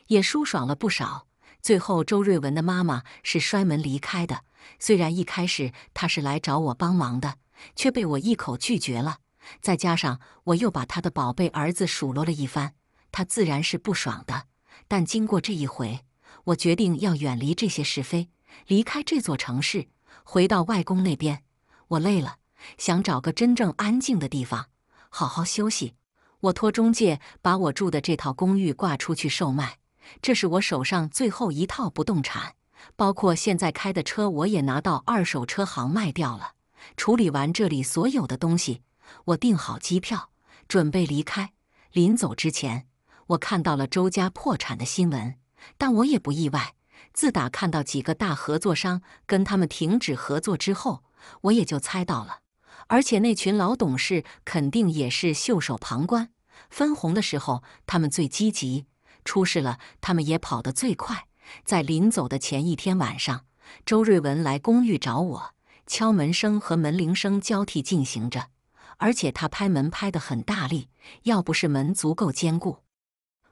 也舒爽了不少。最后，周瑞文的妈妈是摔门离开的。虽然一开始她是来找我帮忙的。却被我一口拒绝了。再加上我又把他的宝贝儿子数落了一番，他自然是不爽的。但经过这一回，我决定要远离这些是非，离开这座城市，回到外公那边。我累了，想找个真正安静的地方好好休息。我托中介把我住的这套公寓挂出去售卖，这是我手上最后一套不动产。包括现在开的车，我也拿到二手车行卖掉了。处理完这里所有的东西，我订好机票，准备离开。临走之前，我看到了周家破产的新闻，但我也不意外。自打看到几个大合作商跟他们停止合作之后，我也就猜到了。而且那群老董事肯定也是袖手旁观。分红的时候他们最积极，出事了他们也跑得最快。在临走的前一天晚上，周瑞文来公寓找我。敲门声和门铃声交替进行着，而且他拍门拍得很大力，要不是门足够坚固，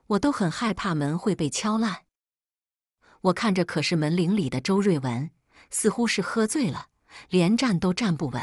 我都很害怕门会被敲烂。我看着可是门铃里的周瑞文，似乎是喝醉了，连站都站不稳。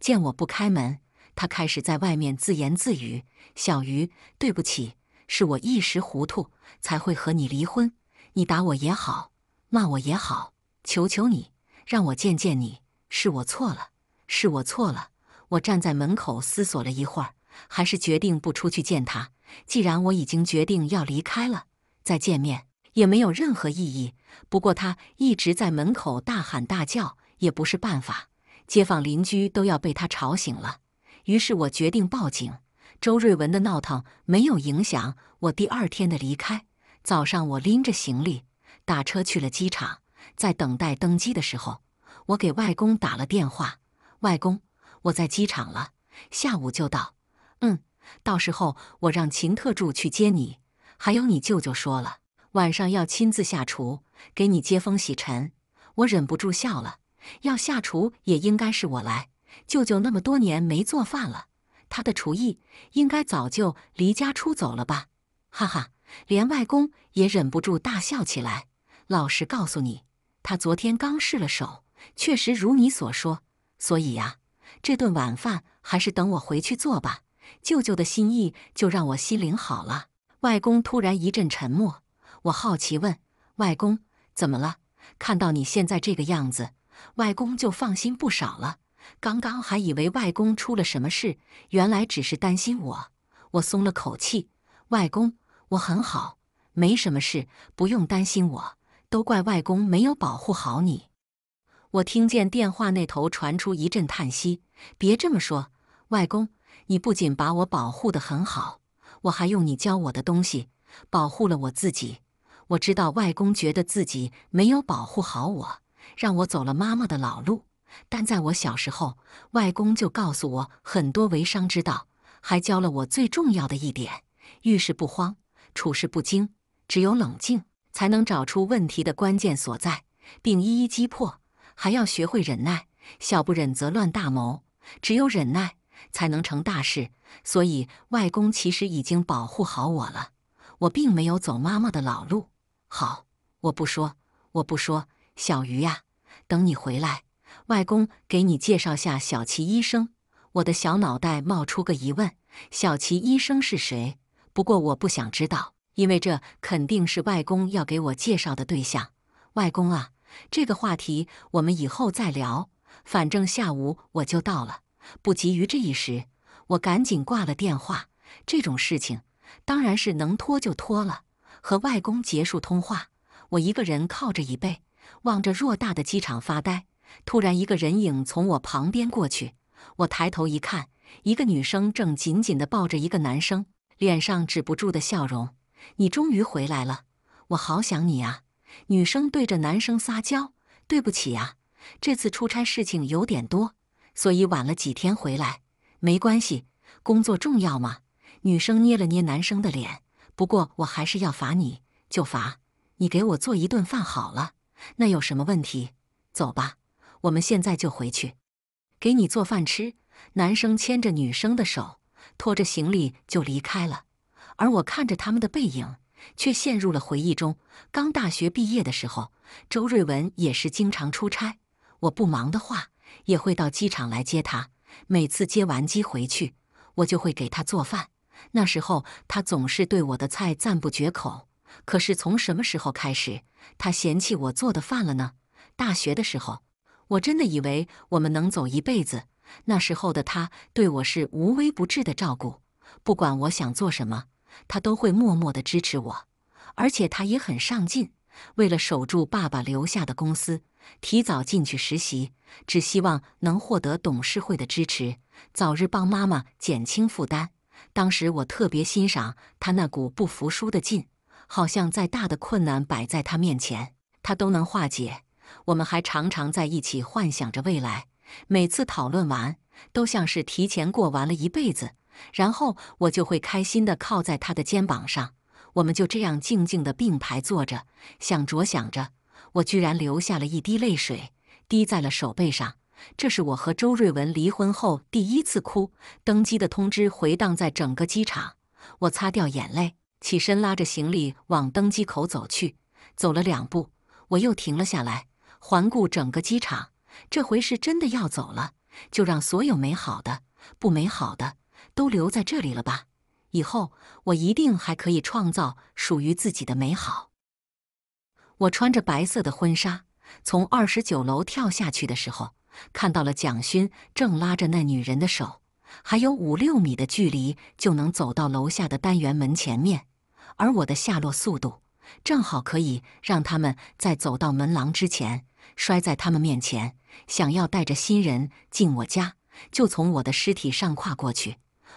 见我不开门，他开始在外面自言自语：“小鱼，对不起，是我一时糊涂才会和你离婚。你打我也好，骂我也好，求求你让我见见你。”是我错了，是我错了。我站在门口思索了一会儿，还是决定不出去见他。既然我已经决定要离开了，再见面也没有任何意义。不过他一直在门口大喊大叫，也不是办法，街坊邻居都要被他吵醒了。于是我决定报警。周瑞文的闹腾没有影响我第二天的离开。早上我拎着行李打车去了机场，在等待登机的时候。我给外公打了电话，外公，我在机场了，下午就到。嗯，到时候我让秦特助去接你。还有你舅舅说了，晚上要亲自下厨，给你接风洗尘。我忍不住笑了，要下厨也应该是我来。舅舅那么多年没做饭了，他的厨艺应该早就离家出走了吧？哈哈，连外公也忍不住大笑起来。老实告诉你，他昨天刚试了手。确实如你所说，所以呀，这顿晚饭还是等我回去做吧。舅舅的心意就让我心领好了。外公突然一阵沉默，我好奇问：“外公怎么了？”看到你现在这个样子，外公就放心不少了。刚刚还以为外公出了什么事，原来只是担心我。我松了口气：“外公，我很好，没什么事，不用担心我。都怪外公没有保护好你。”我听见电话那头传出一阵叹息。别这么说，外公，你不仅把我保护得很好，我还用你教我的东西保护了我自己。我知道外公觉得自己没有保护好我，让我走了妈妈的老路。但在我小时候，外公就告诉我很多为商之道，还教了我最重要的一点：遇事不慌，处事不惊，只有冷静才能找出问题的关键所在，并一一击破。还要学会忍耐，小不忍则乱大谋，只有忍耐才能成大事。所以，外公其实已经保护好我了，我并没有走妈妈的老路。好，我不说，我不说。小鱼呀，等你回来，外公给你介绍下小齐医生。我的小脑袋冒出个疑问：小齐医生是谁？不过我不想知道，因为这肯定是外公要给我介绍的对象。外公啊！这个话题我们以后再聊。反正下午我就到了，不急于这一时。我赶紧挂了电话。这种事情当然是能拖就拖了。和外公结束通话，我一个人靠着椅背，望着偌大的机场发呆。突然，一个人影从我旁边过去。我抬头一看，一个女生正紧紧地抱着一个男生，脸上止不住的笑容。你终于回来了，我好想你啊！女生对着男生撒娇：“对不起啊，这次出差事情有点多，所以晚了几天回来。没关系，工作重要嘛。”女生捏了捏男生的脸，不过我还是要罚你，就罚你给我做一顿饭好了。那有什么问题？走吧，我们现在就回去，给你做饭吃。男生牵着女生的手，拖着行李就离开了，而我看着他们的背影。却陷入了回忆中。刚大学毕业的时候，周瑞文也是经常出差。我不忙的话，也会到机场来接他。每次接完机回去，我就会给他做饭。那时候，他总是对我的菜赞不绝口。可是从什么时候开始，他嫌弃我做的饭了呢？大学的时候，我真的以为我们能走一辈子。那时候的他对我是无微不至的照顾，不管我想做什么。他都会默默的支持我，而且他也很上进。为了守住爸爸留下的公司，提早进去实习，只希望能获得董事会的支持，早日帮妈妈减轻负担。当时我特别欣赏他那股不服输的劲，好像再大的困难摆在他面前，他都能化解。我们还常常在一起幻想着未来，每次讨论完，都像是提前过完了一辈子。然后我就会开心地靠在他的肩膀上，我们就这样静静地并排坐着，想着想着，我居然流下了一滴泪水，滴在了手背上。这是我和周瑞文离婚后第一次哭。登机的通知回荡在整个机场，我擦掉眼泪，起身拉着行李往登机口走去。走了两步，我又停了下来，环顾整个机场。这回是真的要走了，就让所有美好的、不美好的。都留在这里了吧？以后我一定还可以创造属于自己的美好。我穿着白色的婚纱，从二十九楼跳下去的时候，看到了蒋勋正拉着那女人的手，还有五六米的距离就能走到楼下的单元门前面，而我的下落速度正好可以让他们在走到门廊之前摔在他们面前。想要带着新人进我家，就从我的尸体上跨过去。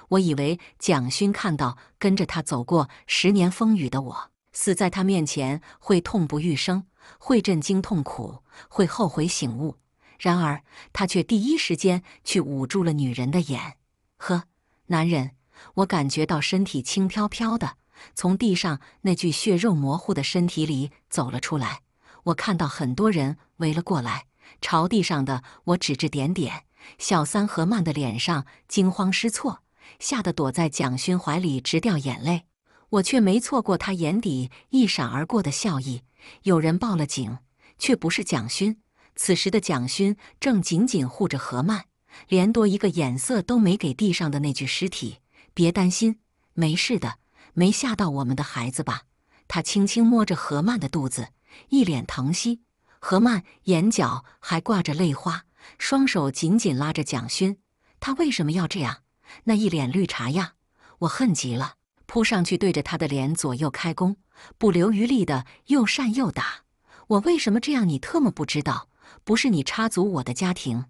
我以为蒋勋看到跟着他走过十年风雨的我死在他面前会痛不欲生，会震惊痛苦，会后悔醒悟。然而他却第一时间去捂住了女人的眼。呵，男人，我感觉到身体轻飘飘的，从地上那具血肉模糊的身体里走了出来。我看到很多人围了过来，朝地上的我指指点点。小三和曼的脸上惊慌失措。吓得躲在蒋勋怀里直掉眼泪，我却没错过他眼底一闪而过的笑意。有人报了警，却不是蒋勋。此时的蒋勋正紧紧护着何曼，连多一个眼色都没给地上的那具尸体。别担心，没事的，没吓到我们的孩子吧？他轻轻摸着何曼的肚子，一脸疼惜。何曼眼角还挂着泪花，双手紧紧拉着蒋勋。他为什么要这样？那一脸绿茶样，我恨极了，扑上去对着他的脸左右开弓，不留余力的又扇又打。我为什么这样？你特么不知道？不是你插足我的家庭，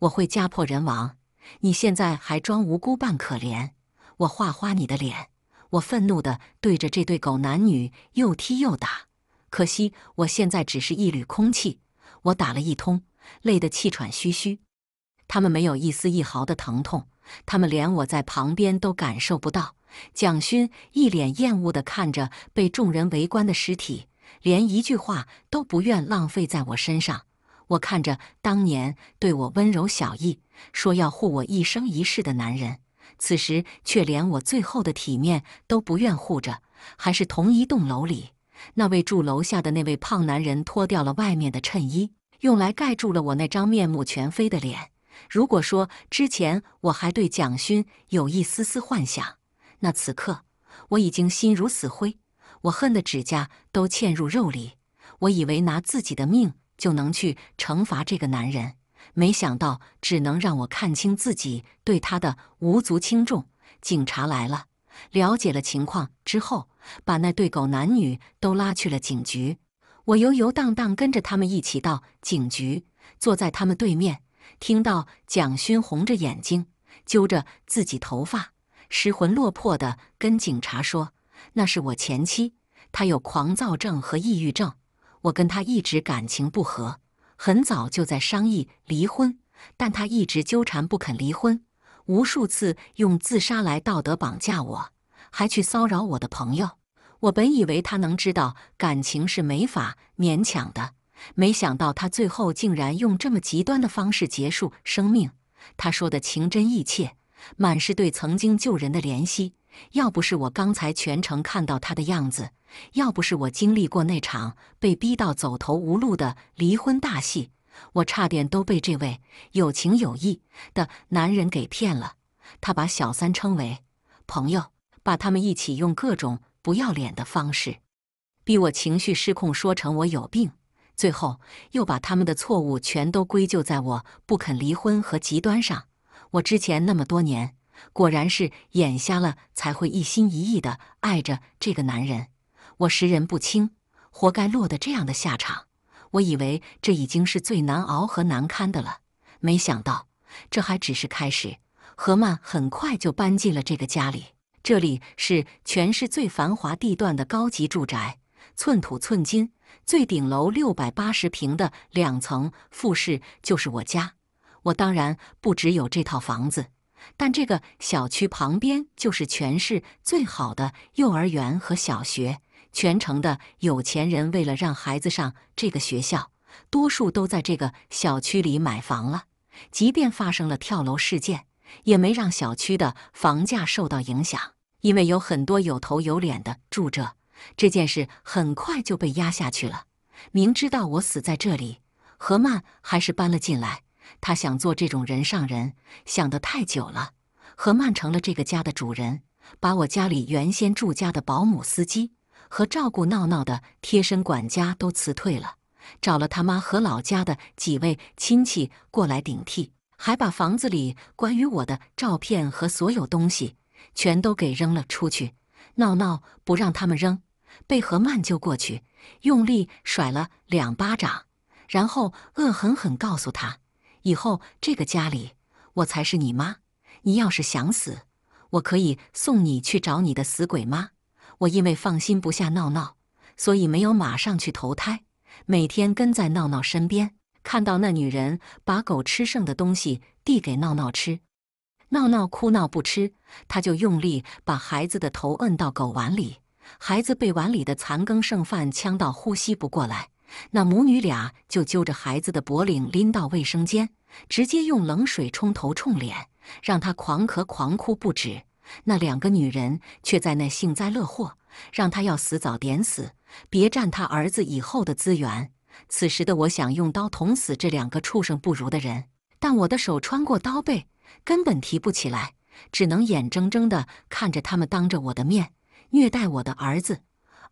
我会家破人亡。你现在还装无辜扮可怜？我画花你的脸。我愤怒的对着这对狗男女又踢又打。可惜我现在只是一缕空气。我打了一通，累得气喘吁吁。他们没有一丝一毫的疼痛。他们连我在旁边都感受不到。蒋勋一脸厌恶地看着被众人围观的尸体，连一句话都不愿浪费在我身上。我看着当年对我温柔小意，说要护我一生一世的男人，此时却连我最后的体面都不愿护着。还是同一栋楼里，那位住楼下的那位胖男人脱掉了外面的衬衣，用来盖住了我那张面目全非的脸。如果说之前我还对蒋勋有一丝丝幻想，那此刻我已经心如死灰。我恨得指甲都嵌入肉里。我以为拿自己的命就能去惩罚这个男人，没想到只能让我看清自己对他的无足轻重。警察来了，了解了情况之后，把那对狗男女都拉去了警局。我游游荡荡跟着他们一起到警局，坐在他们对面。听到蒋勋红着眼睛揪着自己头发，失魂落魄地跟警察说：“那是我前妻，她有狂躁症和抑郁症，我跟她一直感情不和，很早就在商议离婚，但她一直纠缠不肯离婚，无数次用自杀来道德绑架我，还去骚扰我的朋友。我本以为她能知道感情是没法勉强的。”没想到他最后竟然用这么极端的方式结束生命。他说的情真意切，满是对曾经救人的怜惜。要不是我刚才全程看到他的样子，要不是我经历过那场被逼到走投无路的离婚大戏，我差点都被这位有情有义的男人给骗了。他把小三称为朋友，把他们一起用各种不要脸的方式，逼我情绪失控，说成我有病。最后又把他们的错误全都归咎在我不肯离婚和极端上。我之前那么多年，果然是眼瞎了，才会一心一意的爱着这个男人。我识人不清，活该落得这样的下场。我以为这已经是最难熬和难堪的了，没想到这还只是开始。何曼很快就搬进了这个家里，这里是全市最繁华地段的高级住宅，寸土寸金。最顶楼六百八十平的两层复式就是我家。我当然不只有这套房子，但这个小区旁边就是全市最好的幼儿园和小学。全城的有钱人为了让孩子上这个学校，多数都在这个小区里买房了。即便发生了跳楼事件，也没让小区的房价受到影响，因为有很多有头有脸的住着。这件事很快就被压下去了。明知道我死在这里，何曼还是搬了进来。他想做这种人上人，想得太久了。何曼成了这个家的主人，把我家里原先住家的保姆、司机和照顾闹闹的贴身管家都辞退了，找了他妈和老家的几位亲戚过来顶替，还把房子里关于我的照片和所有东西全都给扔了出去。闹闹不让他们扔。被何曼揪过去，用力甩了两巴掌，然后恶狠狠告诉他：“以后这个家里，我才是你妈。你要是想死，我可以送你去找你的死鬼妈。”我因为放心不下闹闹，所以没有马上去投胎，每天跟在闹闹身边。看到那女人把狗吃剩的东西递给闹闹吃，闹闹哭闹不吃，他就用力把孩子的头摁到狗碗里。孩子被碗里的残羹剩饭呛到呼吸不过来，那母女俩就揪着孩子的脖领拎到卫生间，直接用冷水冲头冲脸，让他狂咳狂哭不止。那两个女人却在那幸灾乐祸，让他要死早点死，别占他儿子以后的资源。此时的我想用刀捅死这两个畜生不如的人，但我的手穿过刀背，根本提不起来，只能眼睁睁地看着他们当着我的面。虐待我的儿子，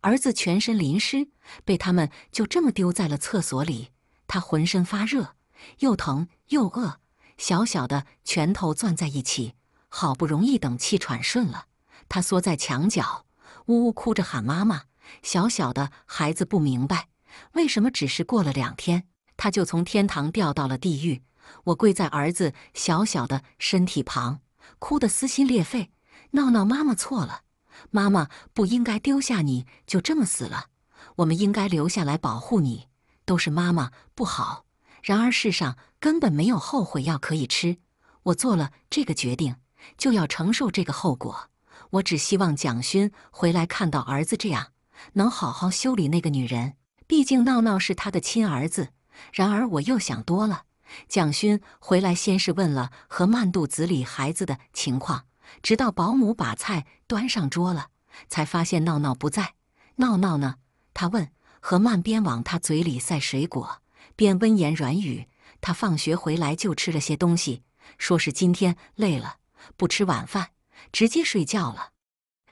儿子全身淋湿，被他们就这么丢在了厕所里。他浑身发热，又疼又饿，小小的拳头攥在一起。好不容易等气喘顺了，他缩在墙角，呜呜哭着喊妈妈。小小的孩子不明白，为什么只是过了两天，他就从天堂掉到了地狱。我跪在儿子小小的身体旁，哭得撕心裂肺。闹闹，妈妈错了。妈妈不应该丢下你就这么死了，我们应该留下来保护你。都是妈妈不好。然而世上根本没有后悔药可以吃，我做了这个决定就要承受这个后果。我只希望蒋勋回来看到儿子这样，能好好修理那个女人。毕竟闹闹是他的亲儿子。然而我又想多了，蒋勋回来先是问了何曼肚子里孩子的情况。直到保姆把菜端上桌了，才发现闹闹不在。闹闹呢？他问。何曼边往他嘴里塞水果，边温言软语：“他放学回来就吃了些东西，说是今天累了，不吃晚饭，直接睡觉了。”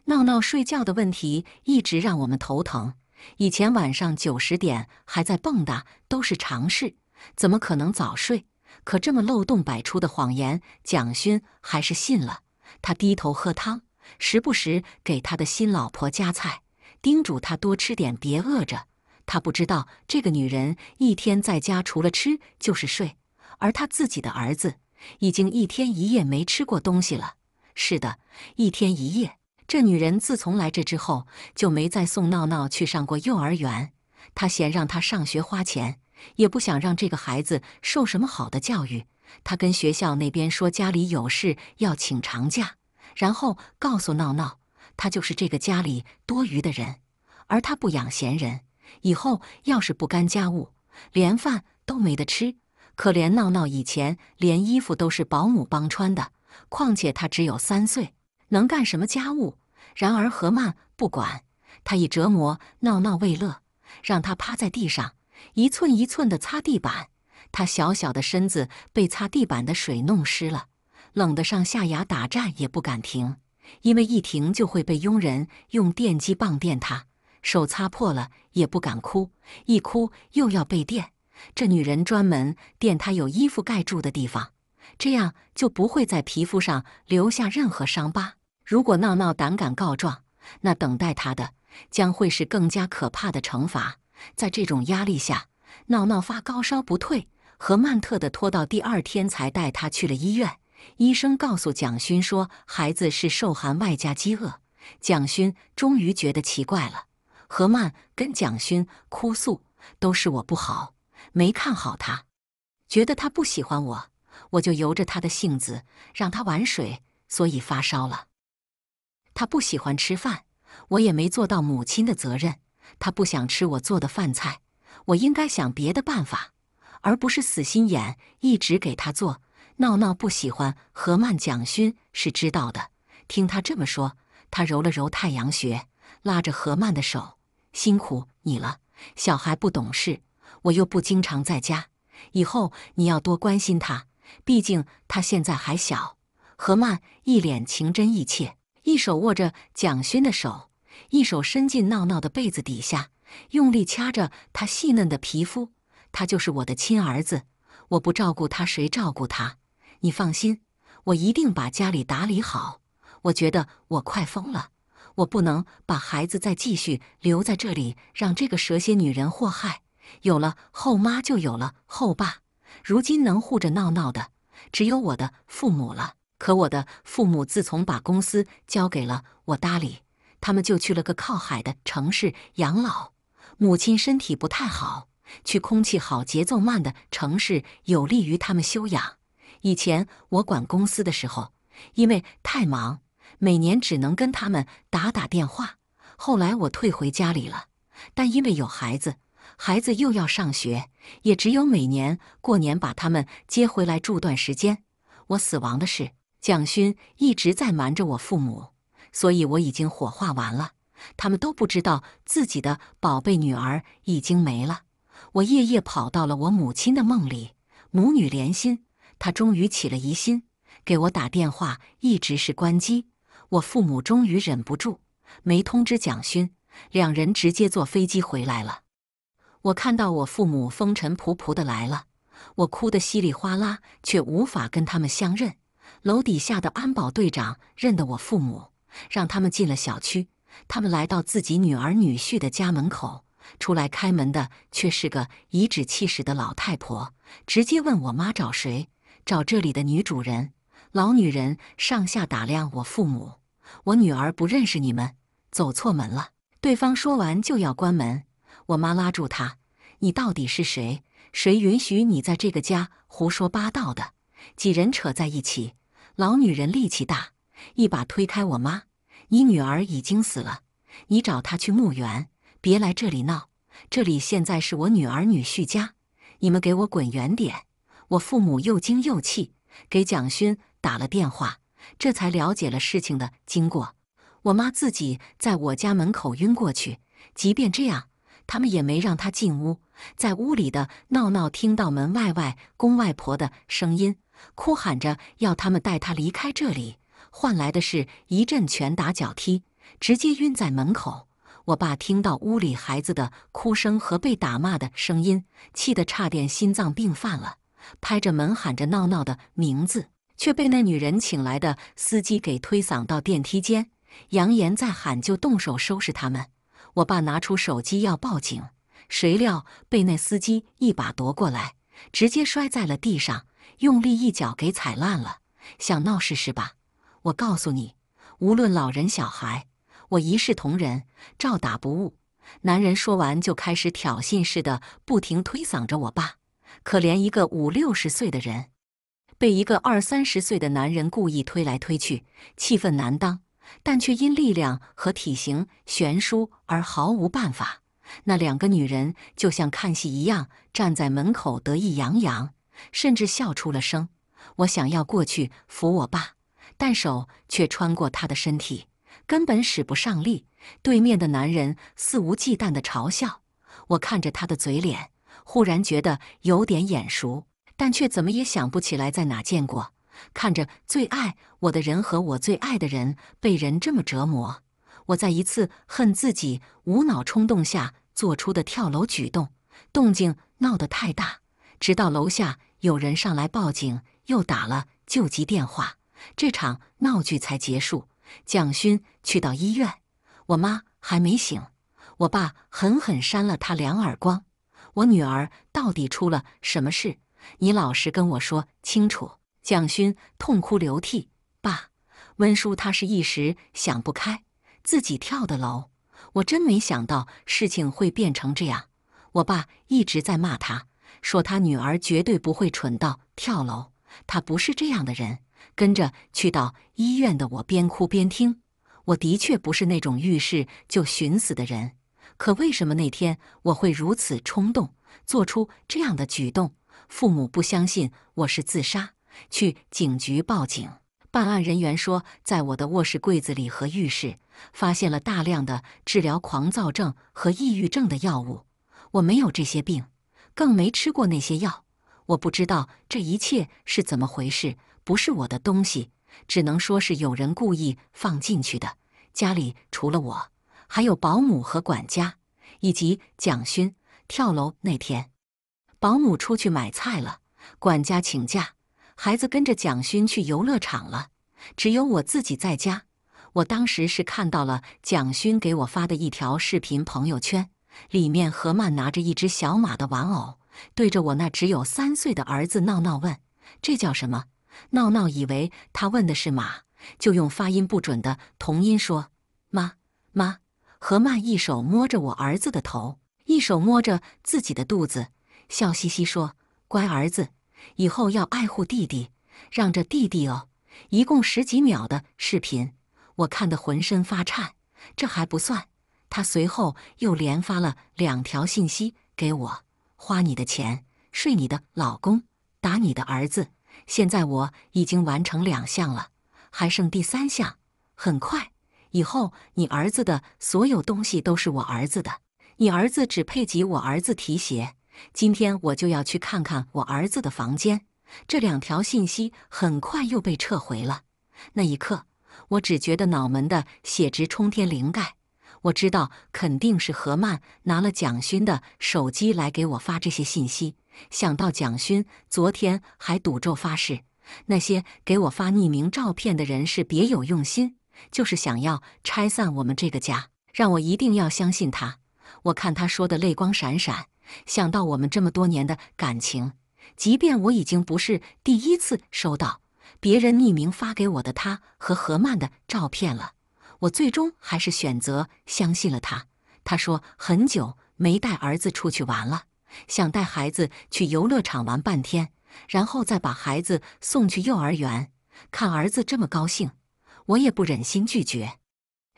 闹闹睡觉的问题一直让我们头疼。以前晚上九十点还在蹦跶都是常事，怎么可能早睡？可这么漏洞百出的谎言，蒋勋还是信了。他低头喝汤，时不时给他的新老婆夹菜，叮嘱她多吃点，别饿着。他不知道这个女人一天在家除了吃就是睡，而他自己的儿子已经一天一夜没吃过东西了。是的，一天一夜。这女人自从来这之后就没再送闹闹去上过幼儿园。他嫌让他上学花钱，也不想让这个孩子受什么好的教育。他跟学校那边说家里有事要请长假，然后告诉闹闹，他就是这个家里多余的人，而他不养闲人。以后要是不干家务，连饭都没得吃。可怜闹闹以前连衣服都是保姆帮穿的，况且他只有三岁，能干什么家务？然而何曼不管，他以折磨闹闹为乐，让他趴在地上一寸一寸的擦地板。他小小的身子被擦地板的水弄湿了，冷得上下牙打颤也不敢停，因为一停就会被佣人用电击棒电。他手擦破了也不敢哭，一哭又要被电。这女人专门电他有衣服盖住的地方，这样就不会在皮肤上留下任何伤疤。如果闹闹胆敢告状，那等待他的将会是更加可怕的惩罚。在这种压力下，闹闹发高烧不退。何曼特的拖到第二天才带他去了医院。医生告诉蒋勋说，孩子是受寒外加饥饿。蒋勋终于觉得奇怪了。何曼跟蒋勋哭诉：“都是我不好，没看好他，觉得他不喜欢我，我就由着他的性子让他玩水，所以发烧了。他不喜欢吃饭，我也没做到母亲的责任。他不想吃我做的饭菜，我应该想别的办法。”而不是死心眼，一直给他做。闹闹不喜欢何曼，蒋勋是知道的。听他这么说，他揉了揉太阳穴，拉着何曼的手：“辛苦你了，小孩不懂事，我又不经常在家，以后你要多关心他，毕竟他现在还小。”何曼一脸情真意切，一手握着蒋勋的手，一手伸进闹闹的被子底下，用力掐着他细嫩的皮肤。他就是我的亲儿子，我不照顾他，谁照顾他？你放心，我一定把家里打理好。我觉得我快疯了，我不能把孩子再继续留在这里，让这个蛇蝎女人祸害。有了后妈，就有了后爸，如今能护着闹闹的，只有我的父母了。可我的父母自从把公司交给了我打理，他们就去了个靠海的城市养老。母亲身体不太好。去空气好、节奏慢的城市有利于他们休养。以前我管公司的时候，因为太忙，每年只能跟他们打打电话。后来我退回家里了，但因为有孩子，孩子又要上学，也只有每年过年把他们接回来住段时间。我死亡的事，蒋勋一直在瞒着我父母，所以我已经火化完了，他们都不知道自己的宝贝女儿已经没了。我夜夜跑到了我母亲的梦里，母女连心，她终于起了疑心，给我打电话一直是关机。我父母终于忍不住，没通知蒋勋，两人直接坐飞机回来了。我看到我父母风尘仆仆的来了，我哭得稀里哗啦，却无法跟他们相认。楼底下的安保队长认得我父母，让他们进了小区。他们来到自己女儿女婿的家门口。出来开门的却是个颐指气使的老太婆，直接问我妈找谁？找这里的女主人。老女人上下打量我父母，我女儿不认识你们，走错门了。对方说完就要关门，我妈拉住她：“你到底是谁？谁允许你在这个家胡说八道的？”几人扯在一起，老女人力气大，一把推开我妈：“你女儿已经死了，你找她去墓园。”别来这里闹！这里现在是我女儿女婿家，你们给我滚远点！我父母又惊又气，给蒋勋打了电话，这才了解了事情的经过。我妈自己在我家门口晕过去，即便这样，他们也没让她进屋。在屋里的闹闹听到门外外公外婆的声音，哭喊着要他们带她离开这里，换来的是一阵拳打脚踢，直接晕在门口。我爸听到屋里孩子的哭声和被打骂的声音，气得差点心脏病犯了，拍着门喊着闹闹的名字，却被那女人请来的司机给推搡到电梯间，扬言再喊就动手收拾他们。我爸拿出手机要报警，谁料被那司机一把夺过来，直接摔在了地上，用力一脚给踩烂了。想闹事是吧？我告诉你，无论老人小孩。我一视同仁，照打不误。男人说完，就开始挑衅似的不停推搡着我爸。可怜一个五六十岁的人，被一个二三十岁的男人故意推来推去，气愤难当，但却因力量和体型悬殊而毫无办法。那两个女人就像看戏一样站在门口，得意洋洋，甚至笑出了声。我想要过去扶我爸，但手却穿过他的身体。根本使不上力，对面的男人肆无忌惮的嘲笑我。看着他的嘴脸，忽然觉得有点眼熟，但却怎么也想不起来在哪见过。看着最爱我的人和我最爱的人被人这么折磨，我在一次恨自己无脑冲动下做出的跳楼举动，动静闹得太大，直到楼下有人上来报警，又打了救急电话，这场闹剧才结束。蒋勋去到医院，我妈还没醒。我爸狠狠扇了他两耳光。我女儿到底出了什么事？你老实跟我说清楚。蒋勋痛哭流涕：“爸，温叔他是一时想不开，自己跳的楼。我真没想到事情会变成这样。”我爸一直在骂他，说他女儿绝对不会蠢到跳楼，他不是这样的人。跟着去到医院的我，边哭边听。我的确不是那种遇事就寻死的人，可为什么那天我会如此冲动，做出这样的举动？父母不相信我是自杀，去警局报警。办案人员说，在我的卧室柜子里和浴室发现了大量的治疗狂躁症和抑郁症的药物。我没有这些病，更没吃过那些药。我不知道这一切是怎么回事。不是我的东西，只能说是有人故意放进去的。家里除了我，还有保姆和管家，以及蒋勋。跳楼那天，保姆出去买菜了，管家请假，孩子跟着蒋勋去游乐场了，只有我自己在家。我当时是看到了蒋勋给我发的一条视频朋友圈，里面何曼拿着一只小马的玩偶，对着我那只有三岁的儿子闹闹问：“这叫什么？”闹闹以为他问的是马，就用发音不准的童音说：“妈妈。”何曼一手摸着我儿子的头，一手摸着自己的肚子，笑嘻嘻说：“乖儿子，以后要爱护弟弟，让着弟弟哦。”一共十几秒的视频，我看得浑身发颤。这还不算，他随后又连发了两条信息给我：花你的钱，睡你的老公，打你的儿子。现在我已经完成两项了，还剩第三项。很快，以后你儿子的所有东西都是我儿子的，你儿子只配给我儿子提鞋。今天我就要去看看我儿子的房间。这两条信息很快又被撤回了。那一刻，我只觉得脑门的血直冲天灵盖。我知道，肯定是何曼拿了蒋勋的手机来给我发这些信息。想到蒋勋昨天还赌咒发誓，那些给我发匿名照片的人是别有用心，就是想要拆散我们这个家，让我一定要相信他。我看他说的泪光闪闪，想到我们这么多年的感情，即便我已经不是第一次收到别人匿名发给我的他和何曼的照片了，我最终还是选择相信了他。他说很久没带儿子出去玩了。想带孩子去游乐场玩半天，然后再把孩子送去幼儿园。看儿子这么高兴，我也不忍心拒绝，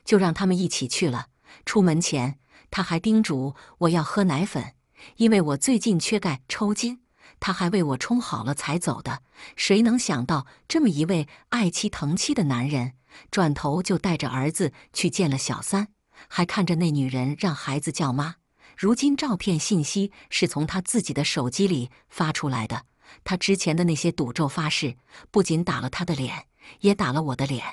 就让他们一起去了。出门前他还叮嘱我要喝奶粉，因为我最近缺钙抽筋，他还为我冲好了才走的。谁能想到，这么一位爱妻疼妻的男人，转头就带着儿子去见了小三，还看着那女人让孩子叫妈。如今照片信息是从他自己的手机里发出来的，他之前的那些赌咒发誓，不仅打了他的脸，也打了我的脸。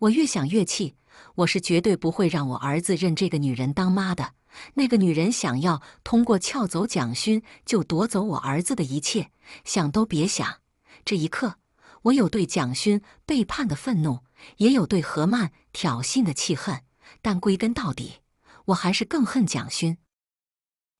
我越想越气，我是绝对不会让我儿子认这个女人当妈的。那个女人想要通过撬走蒋勋，就夺走我儿子的一切，想都别想。这一刻，我有对蒋勋背叛的愤怒，也有对何曼挑衅的气恨，但归根到底，我还是更恨蒋勋。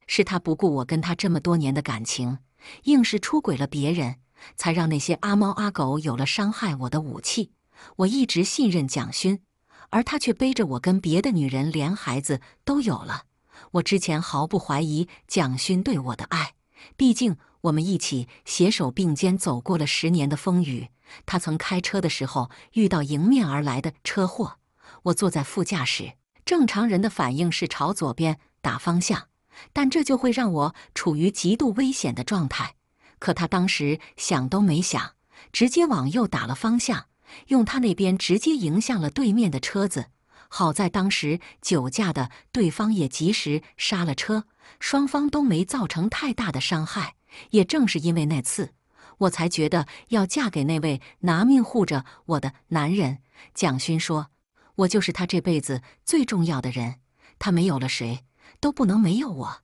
是他不顾我跟他这么多年的感情，硬是出轨了别人，才让那些阿猫阿狗有了伤害我的武器。我一直信任蒋勋，而他却背着我跟别的女人，连孩子都有了。我之前毫不怀疑蒋勋对我的爱，毕竟我们一起携手并肩走过了十年的风雨。他曾开车的时候遇到迎面而来的车祸，我坐在副驾驶，正常人的反应是朝左边打方向。但这就会让我处于极度危险的状态。可他当时想都没想，直接往右打了方向，用他那边直接迎向了对面的车子。好在当时酒驾的对方也及时刹了车，双方都没造成太大的伤害。也正是因为那次，我才觉得要嫁给那位拿命护着我的男人。蒋勋说：“我就是他这辈子最重要的人，他没有了谁。”都不能没有我，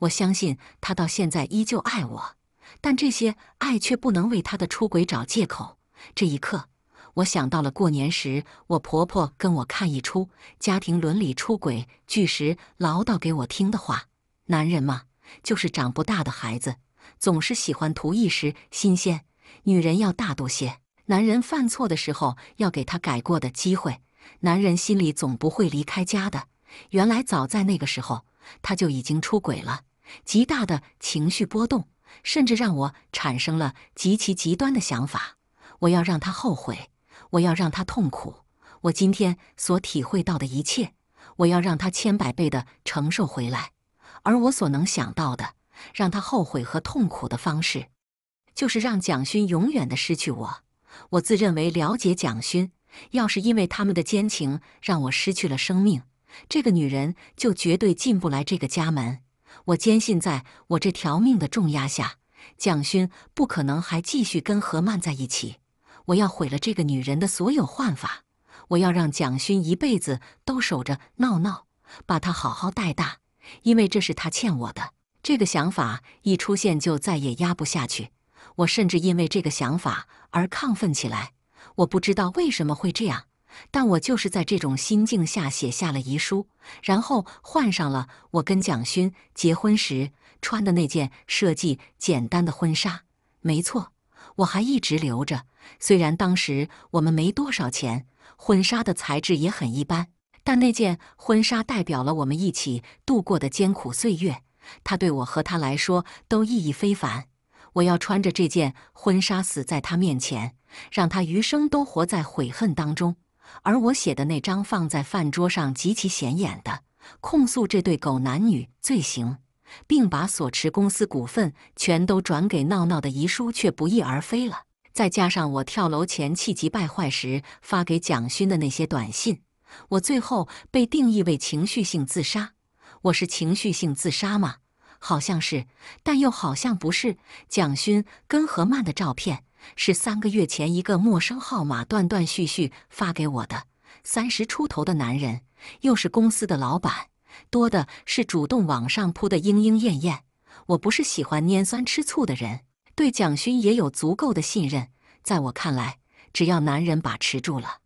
我相信他到现在依旧爱我，但这些爱却不能为他的出轨找借口。这一刻，我想到了过年时我婆婆跟我看一出家庭伦理出轨剧时唠叨给我听的话：男人嘛，就是长不大的孩子，总是喜欢图一时新鲜；女人要大度些，男人犯错的时候要给他改过的机会。男人心里总不会离开家的。原来早在那个时候。他就已经出轨了，极大的情绪波动，甚至让我产生了极其极端的想法。我要让他后悔，我要让他痛苦，我今天所体会到的一切，我要让他千百倍的承受回来。而我所能想到的，让他后悔和痛苦的方式，就是让蒋勋永远的失去我。我自认为了解蒋勋，要是因为他们的奸情，让我失去了生命。这个女人就绝对进不来这个家门。我坚信，在我这条命的重压下，蒋勋不可能还继续跟何曼在一起。我要毁了这个女人的所有幻法，我要让蒋勋一辈子都守着闹闹，把她好好带大，因为这是他欠我的。这个想法一出现，就再也压不下去。我甚至因为这个想法而亢奋起来。我不知道为什么会这样。但我就是在这种心境下写下了遗书，然后换上了我跟蒋勋结婚时穿的那件设计简单的婚纱。没错，我还一直留着。虽然当时我们没多少钱，婚纱的材质也很一般，但那件婚纱代表了我们一起度过的艰苦岁月。它对我和他来说都意义非凡。我要穿着这件婚纱死在他面前，让他余生都活在悔恨当中。而我写的那张放在饭桌上极其显眼的控诉这对狗男女罪行，并把所持公司股份全都转给闹闹的遗书却不翼而飞了。再加上我跳楼前气急败坏时发给蒋勋的那些短信，我最后被定义为情绪性自杀。我是情绪性自杀吗？好像是，但又好像不是。蒋勋跟何曼的照片。是三个月前一个陌生号码断断续续发给我的。三十出头的男人，又是公司的老板，多的是主动往上扑的莺莺燕燕。我不是喜欢拈酸吃醋的人，对蒋勋也有足够的信任。在我看来，只要男人把持住了，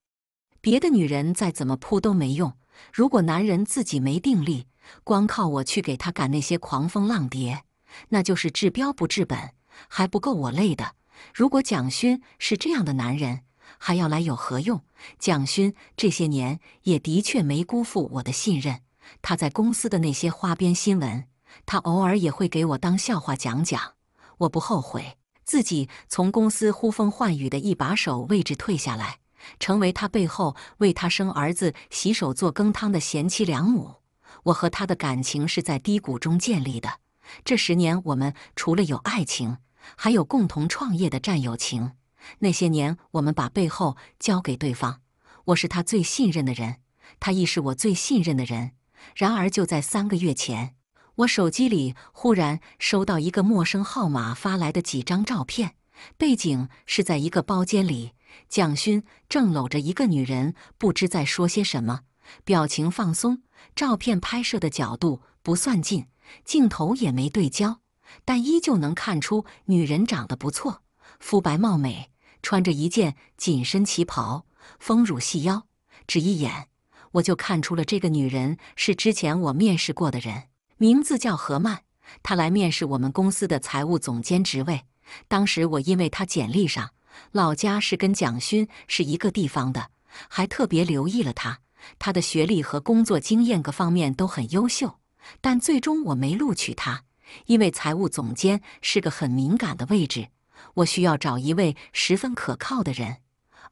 别的女人再怎么扑都没用。如果男人自己没定力，光靠我去给他赶那些狂风浪蝶，那就是治标不治本，还不够我累的。如果蒋勋是这样的男人，还要来有何用？蒋勋这些年也的确没辜负我的信任。他在公司的那些花边新闻，他偶尔也会给我当笑话讲讲。我不后悔自己从公司呼风唤雨的一把手位置退下来，成为他背后为他生儿子、洗手做羹汤的贤妻良母。我和他的感情是在低谷中建立的。这十年，我们除了有爱情。还有共同创业的战友情，那些年我们把背后交给对方，我是他最信任的人，他亦是我最信任的人。然而就在三个月前，我手机里忽然收到一个陌生号码发来的几张照片，背景是在一个包间里，蒋勋正搂着一个女人，不知在说些什么，表情放松。照片拍摄的角度不算近，镜头也没对焦。但依旧能看出女人长得不错，肤白貌美，穿着一件紧身旗袍，丰乳细腰。只一眼，我就看出了这个女人是之前我面试过的人，名字叫何曼。她来面试我们公司的财务总监职位，当时我因为她简历上老家是跟蒋勋是一个地方的，还特别留意了她，她的学历和工作经验各方面都很优秀，但最终我没录取她。因为财务总监是个很敏感的位置，我需要找一位十分可靠的人，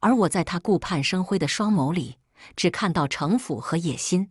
而我在他顾盼生辉的双眸里，只看到城府和野心，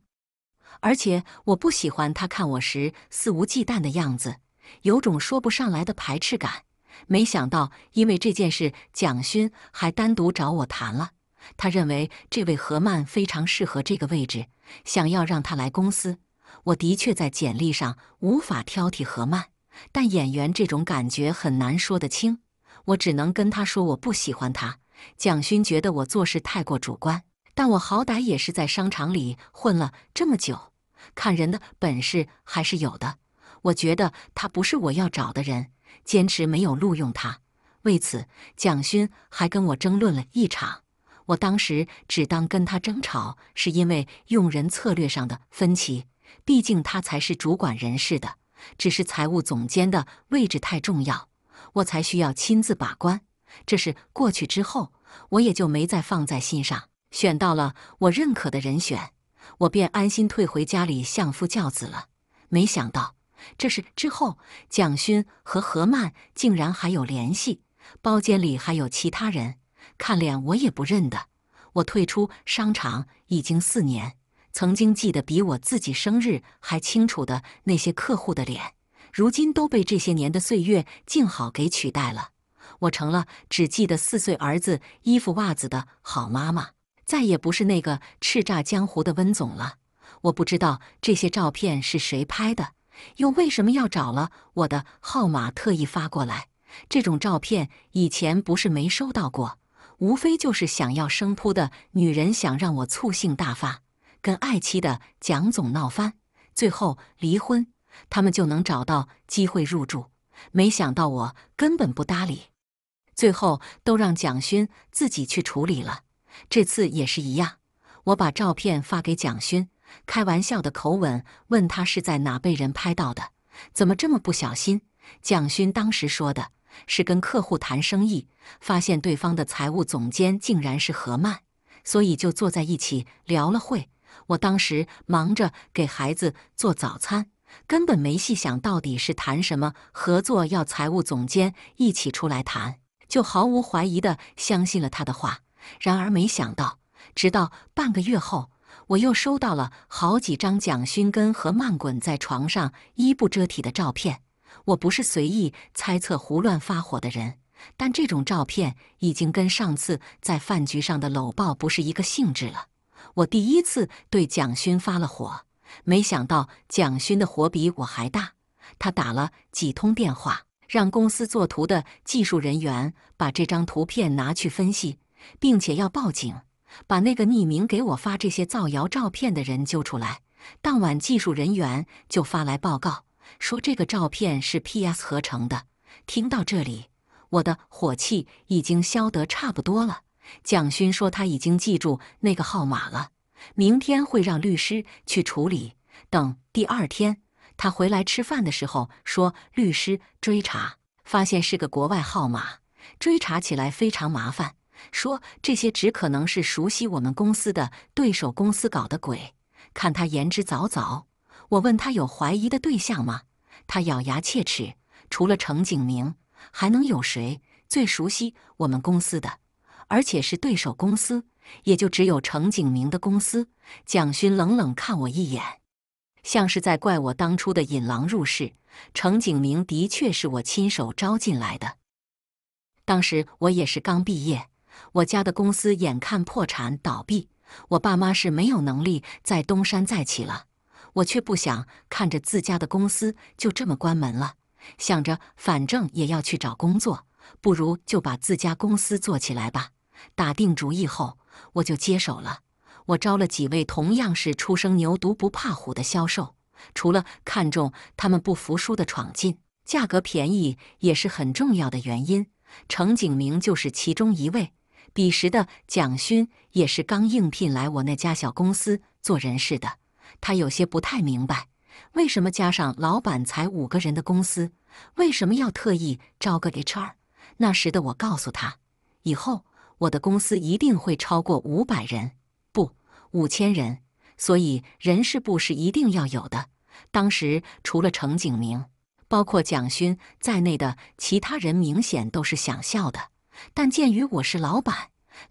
而且我不喜欢他看我时肆无忌惮的样子，有种说不上来的排斥感。没想到，因为这件事，蒋勋还单独找我谈了，他认为这位何曼非常适合这个位置，想要让他来公司。我的确在简历上无法挑剔何曼，但演员这种感觉很难说得清。我只能跟他说我不喜欢他。蒋勋觉得我做事太过主观，但我好歹也是在商场里混了这么久，看人的本事还是有的。我觉得他不是我要找的人，坚持没有录用他。为此，蒋勋还跟我争论了一场。我当时只当跟他争吵是因为用人策略上的分歧。毕竟他才是主管人事的，只是财务总监的位置太重要，我才需要亲自把关。这是过去之后，我也就没再放在心上。选到了我认可的人选，我便安心退回家里，相夫教子了。没想到这是之后，蒋勋和何曼竟然还有联系。包间里还有其他人，看脸我也不认得。我退出商场已经四年。曾经记得比我自己生日还清楚的那些客户的脸，如今都被这些年的岁月静好给取代了。我成了只记得四岁儿子衣服袜子的好妈妈，再也不是那个叱咤江湖的温总了。我不知道这些照片是谁拍的，又为什么要找了我的号码特意发过来？这种照片以前不是没收到过，无非就是想要生扑的女人想让我醋性大发。跟爱妻的蒋总闹翻，最后离婚，他们就能找到机会入住。没想到我根本不搭理，最后都让蒋勋自己去处理了。这次也是一样，我把照片发给蒋勋，开玩笑的口吻问他是在哪被人拍到的，怎么这么不小心？蒋勋当时说的是跟客户谈生意，发现对方的财务总监竟然是何曼，所以就坐在一起聊了会。我当时忙着给孩子做早餐，根本没细想到底是谈什么合作，要财务总监一起出来谈，就毫无怀疑的相信了他的话。然而没想到，直到半个月后，我又收到了好几张蒋勋根和慢滚在床上衣不遮体的照片。我不是随意猜测、胡乱发火的人，但这种照片已经跟上次在饭局上的搂抱不是一个性质了。我第一次对蒋勋发了火，没想到蒋勋的火比我还大。他打了几通电话，让公司做图的技术人员把这张图片拿去分析，并且要报警，把那个匿名给我发这些造谣照片的人揪出来。当晚，技术人员就发来报告，说这个照片是 P.S. 合成的。听到这里，我的火气已经消得差不多了。蒋勋说他已经记住那个号码了，明天会让律师去处理。等第二天他回来吃饭的时候，说律师追查发现是个国外号码，追查起来非常麻烦。说这些只可能是熟悉我们公司的对手公司搞的鬼。看他言之凿凿，我问他有怀疑的对象吗？他咬牙切齿，除了程景明，还能有谁最熟悉我们公司的？而且是对手公司，也就只有程景明的公司。蒋勋冷冷看我一眼，像是在怪我当初的引狼入室。程景明的确是我亲手招进来的，当时我也是刚毕业，我家的公司眼看破产倒闭，我爸妈是没有能力再东山再起了，我却不想看着自家的公司就这么关门了，想着反正也要去找工作，不如就把自家公司做起来吧。打定主意后，我就接手了。我招了几位同样是初生牛犊不怕虎的销售，除了看中他们不服输的闯劲，价格便宜也是很重要的原因。程景明就是其中一位。彼时的蒋勋也是刚应聘来我那家小公司做人事的，他有些不太明白，为什么加上老板才五个人的公司，为什么要特意招个 HR？那时的我告诉他，以后。我的公司一定会超过五百人，不，五千人，所以人事部是一定要有的。当时除了程景明，包括蒋勋在内的其他人明显都是想笑的，但鉴于我是老板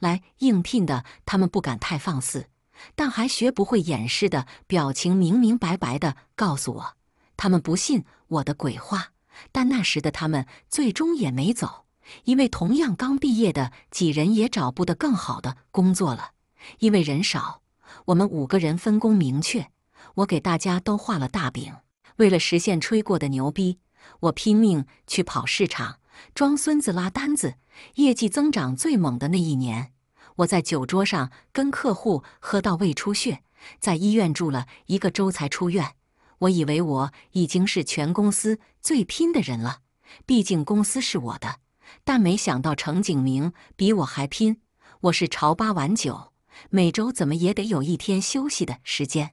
来应聘的，他们不敢太放肆，但还学不会掩饰的表情，明明白白的告诉我，他们不信我的鬼话。但那时的他们最终也没走。因为同样刚毕业的几人也找不得更好的工作了，因为人少，我们五个人分工明确，我给大家都画了大饼。为了实现吹过的牛逼，我拼命去跑市场，装孙子拉单子。业绩增长最猛的那一年，我在酒桌上跟客户喝到胃出血，在医院住了一个周才出院。我以为我已经是全公司最拼的人了，毕竟公司是我的。但没想到程景明比我还拼，我是朝八晚九，每周怎么也得有一天休息的时间。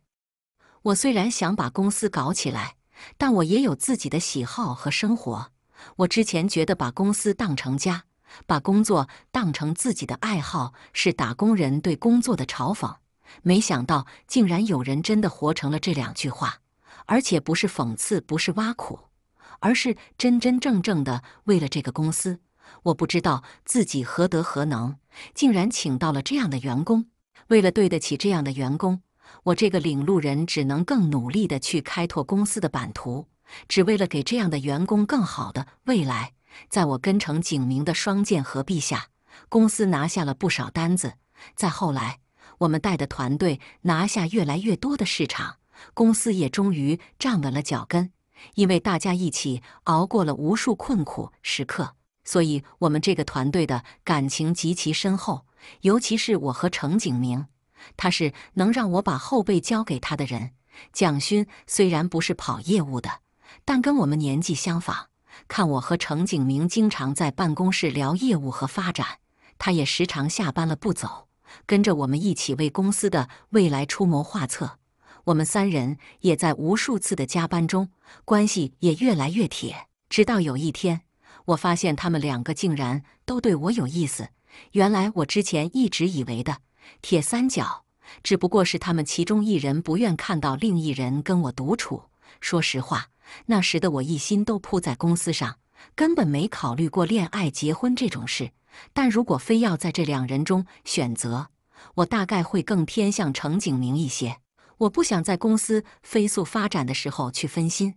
我虽然想把公司搞起来，但我也有自己的喜好和生活。我之前觉得把公司当成家，把工作当成自己的爱好是打工人对工作的嘲讽，没想到竟然有人真的活成了这两句话，而且不是讽刺，不是挖苦，而是真真正正的为了这个公司。我不知道自己何德何能，竟然请到了这样的员工。为了对得起这样的员工，我这个领路人只能更努力的去开拓公司的版图，只为了给这样的员工更好的未来。在我跟程景明的双剑合璧下，公司拿下了不少单子。再后来，我们带的团队拿下越来越多的市场，公司也终于站稳了脚跟。因为大家一起熬过了无数困苦时刻。所以，我们这个团队的感情极其深厚，尤其是我和程景明，他是能让我把后背交给他的人。蒋勋虽然不是跑业务的，但跟我们年纪相仿，看我和程景明经常在办公室聊业务和发展，他也时常下班了不走，跟着我们一起为公司的未来出谋划策。我们三人也在无数次的加班中，关系也越来越铁。直到有一天。我发现他们两个竟然都对我有意思。原来我之前一直以为的铁三角，只不过是他们其中一人不愿看到另一人跟我独处。说实话，那时的我一心都扑在公司上，根本没考虑过恋爱、结婚这种事。但如果非要在这两人中选择，我大概会更偏向程景明一些。我不想在公司飞速发展的时候去分心，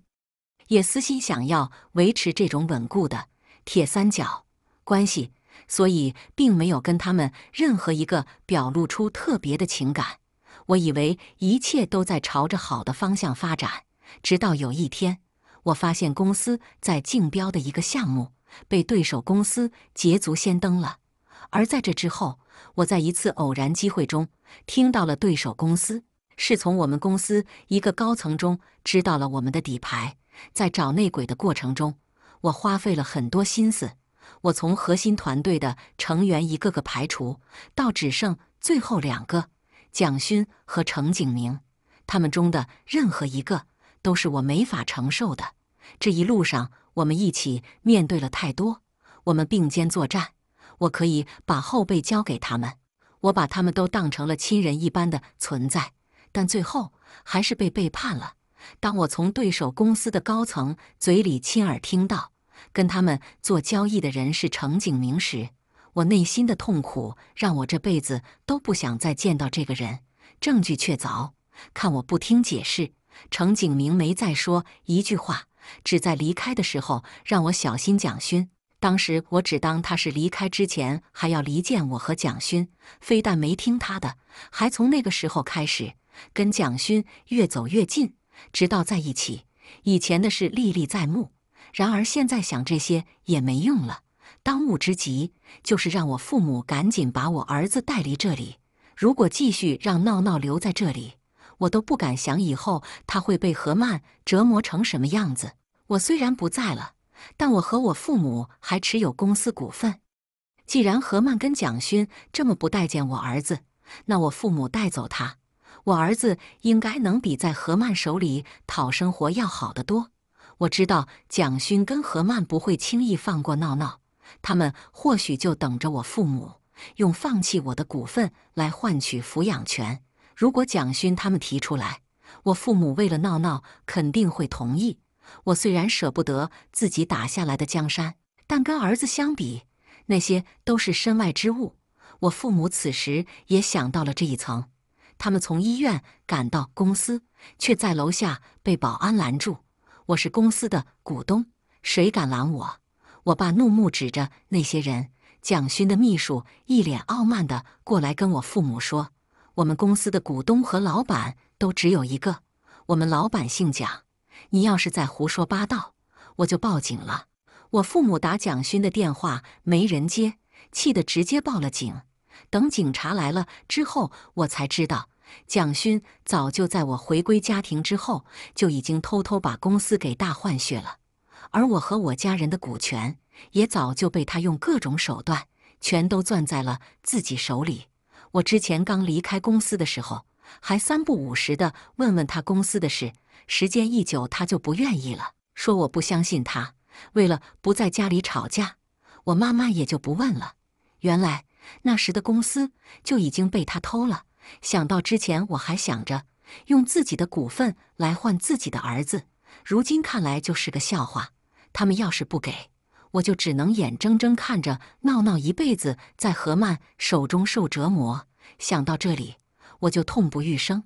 也私心想要维持这种稳固的。铁三角关系，所以并没有跟他们任何一个表露出特别的情感。我以为一切都在朝着好的方向发展，直到有一天，我发现公司在竞标的一个项目被对手公司捷足先登了。而在这之后，我在一次偶然机会中听到了对手公司是从我们公司一个高层中知道了我们的底牌，在找内鬼的过程中。我花费了很多心思，我从核心团队的成员一个个排除，到只剩最后两个，蒋勋和程景明，他们中的任何一个都是我没法承受的。这一路上，我们一起面对了太多，我们并肩作战，我可以把后背交给他们，我把他们都当成了亲人一般的存在，但最后还是被背叛了。当我从对手公司的高层嘴里亲耳听到跟他们做交易的人是程景明时，我内心的痛苦让我这辈子都不想再见到这个人。证据确凿，看我不听解释，程景明没再说一句话，只在离开的时候让我小心蒋勋。当时我只当他是离开之前还要离间我和蒋勋，非但没听他的，还从那个时候开始跟蒋勋越走越近。直到在一起，以前的事历历在目。然而现在想这些也没用了，当务之急就是让我父母赶紧把我儿子带离这里。如果继续让闹闹留在这里，我都不敢想以后他会被何曼折磨成什么样子。我虽然不在了，但我和我父母还持有公司股份。既然何曼跟蒋勋这么不待见我儿子，那我父母带走他。我儿子应该能比在何曼手里讨生活要好得多。我知道蒋勋跟何曼不会轻易放过闹闹，他们或许就等着我父母用放弃我的股份来换取抚养权。如果蒋勋他们提出来，我父母为了闹闹肯定会同意。我虽然舍不得自己打下来的江山，但跟儿子相比，那些都是身外之物。我父母此时也想到了这一层。他们从医院赶到公司，却在楼下被保安拦住。我是公司的股东，谁敢拦我？我爸怒目指着那些人。蒋勋的秘书一脸傲慢地过来跟我父母说：“我们公司的股东和老板都只有一个，我们老板姓蒋。你要是在胡说八道，我就报警了。”我父母打蒋勋的电话没人接，气得直接报了警。等警察来了之后，我才知道，蒋勋早就在我回归家庭之后，就已经偷偷把公司给大换血了，而我和我家人的股权也早就被他用各种手段全都攥在了自己手里。我之前刚离开公司的时候，还三不五时的问问他公司的事，时间一久，他就不愿意了，说我不相信他。为了不在家里吵架，我妈妈也就不问了。原来。那时的公司就已经被他偷了。想到之前我还想着用自己的股份来换自己的儿子，如今看来就是个笑话。他们要是不给，我就只能眼睁睁看着闹闹一辈子在何曼手中受折磨。想到这里，我就痛不欲生。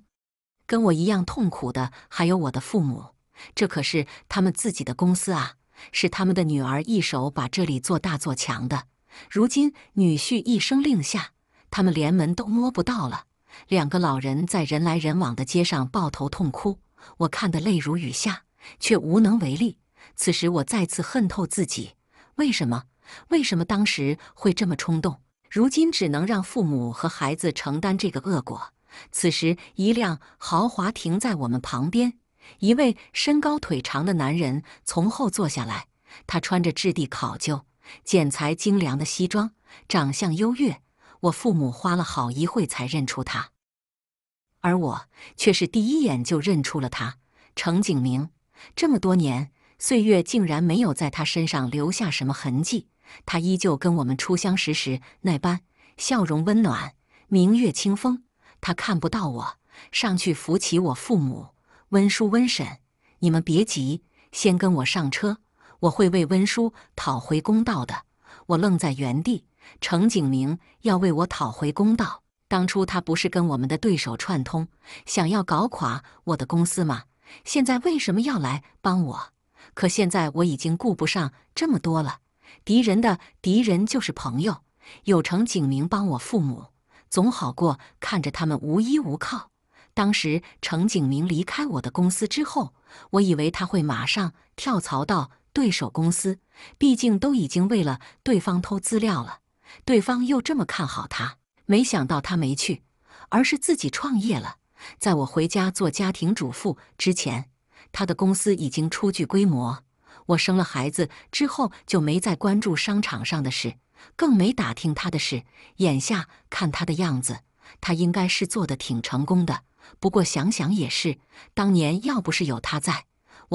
跟我一样痛苦的还有我的父母。这可是他们自己的公司啊，是他们的女儿一手把这里做大做强的。如今女婿一声令下，他们连门都摸不到了。两个老人在人来人往的街上抱头痛哭，我看得泪如雨下，却无能为力。此时我再次恨透自己：为什么？为什么当时会这么冲动？如今只能让父母和孩子承担这个恶果。此时，一辆豪华停在我们旁边，一位身高腿长的男人从后坐下来，他穿着质地考究。剪裁精良的西装，长相优越，我父母花了好一会才认出他，而我却是第一眼就认出了他。程景明，这么多年，岁月竟然没有在他身上留下什么痕迹，他依旧跟我们初相识时那般，笑容温暖，明月清风。他看不到我，上去扶起我父母，温叔、温婶，你们别急，先跟我上车。我会为温叔讨回公道的。我愣在原地。程景明要为我讨回公道。当初他不是跟我们的对手串通，想要搞垮我的公司吗？现在为什么要来帮我？可现在我已经顾不上这么多了。敌人的敌人就是朋友。有程景明帮我，父母总好过看着他们无依无靠。当时程景明离开我的公司之后，我以为他会马上跳槽到。对手公司，毕竟都已经为了对方偷资料了。对方又这么看好他，没想到他没去，而是自己创业了。在我回家做家庭主妇之前，他的公司已经初具规模。我生了孩子之后就没再关注商场上的事，更没打听他的事。眼下看他的样子，他应该是做的挺成功的。不过想想也是，当年要不是有他在。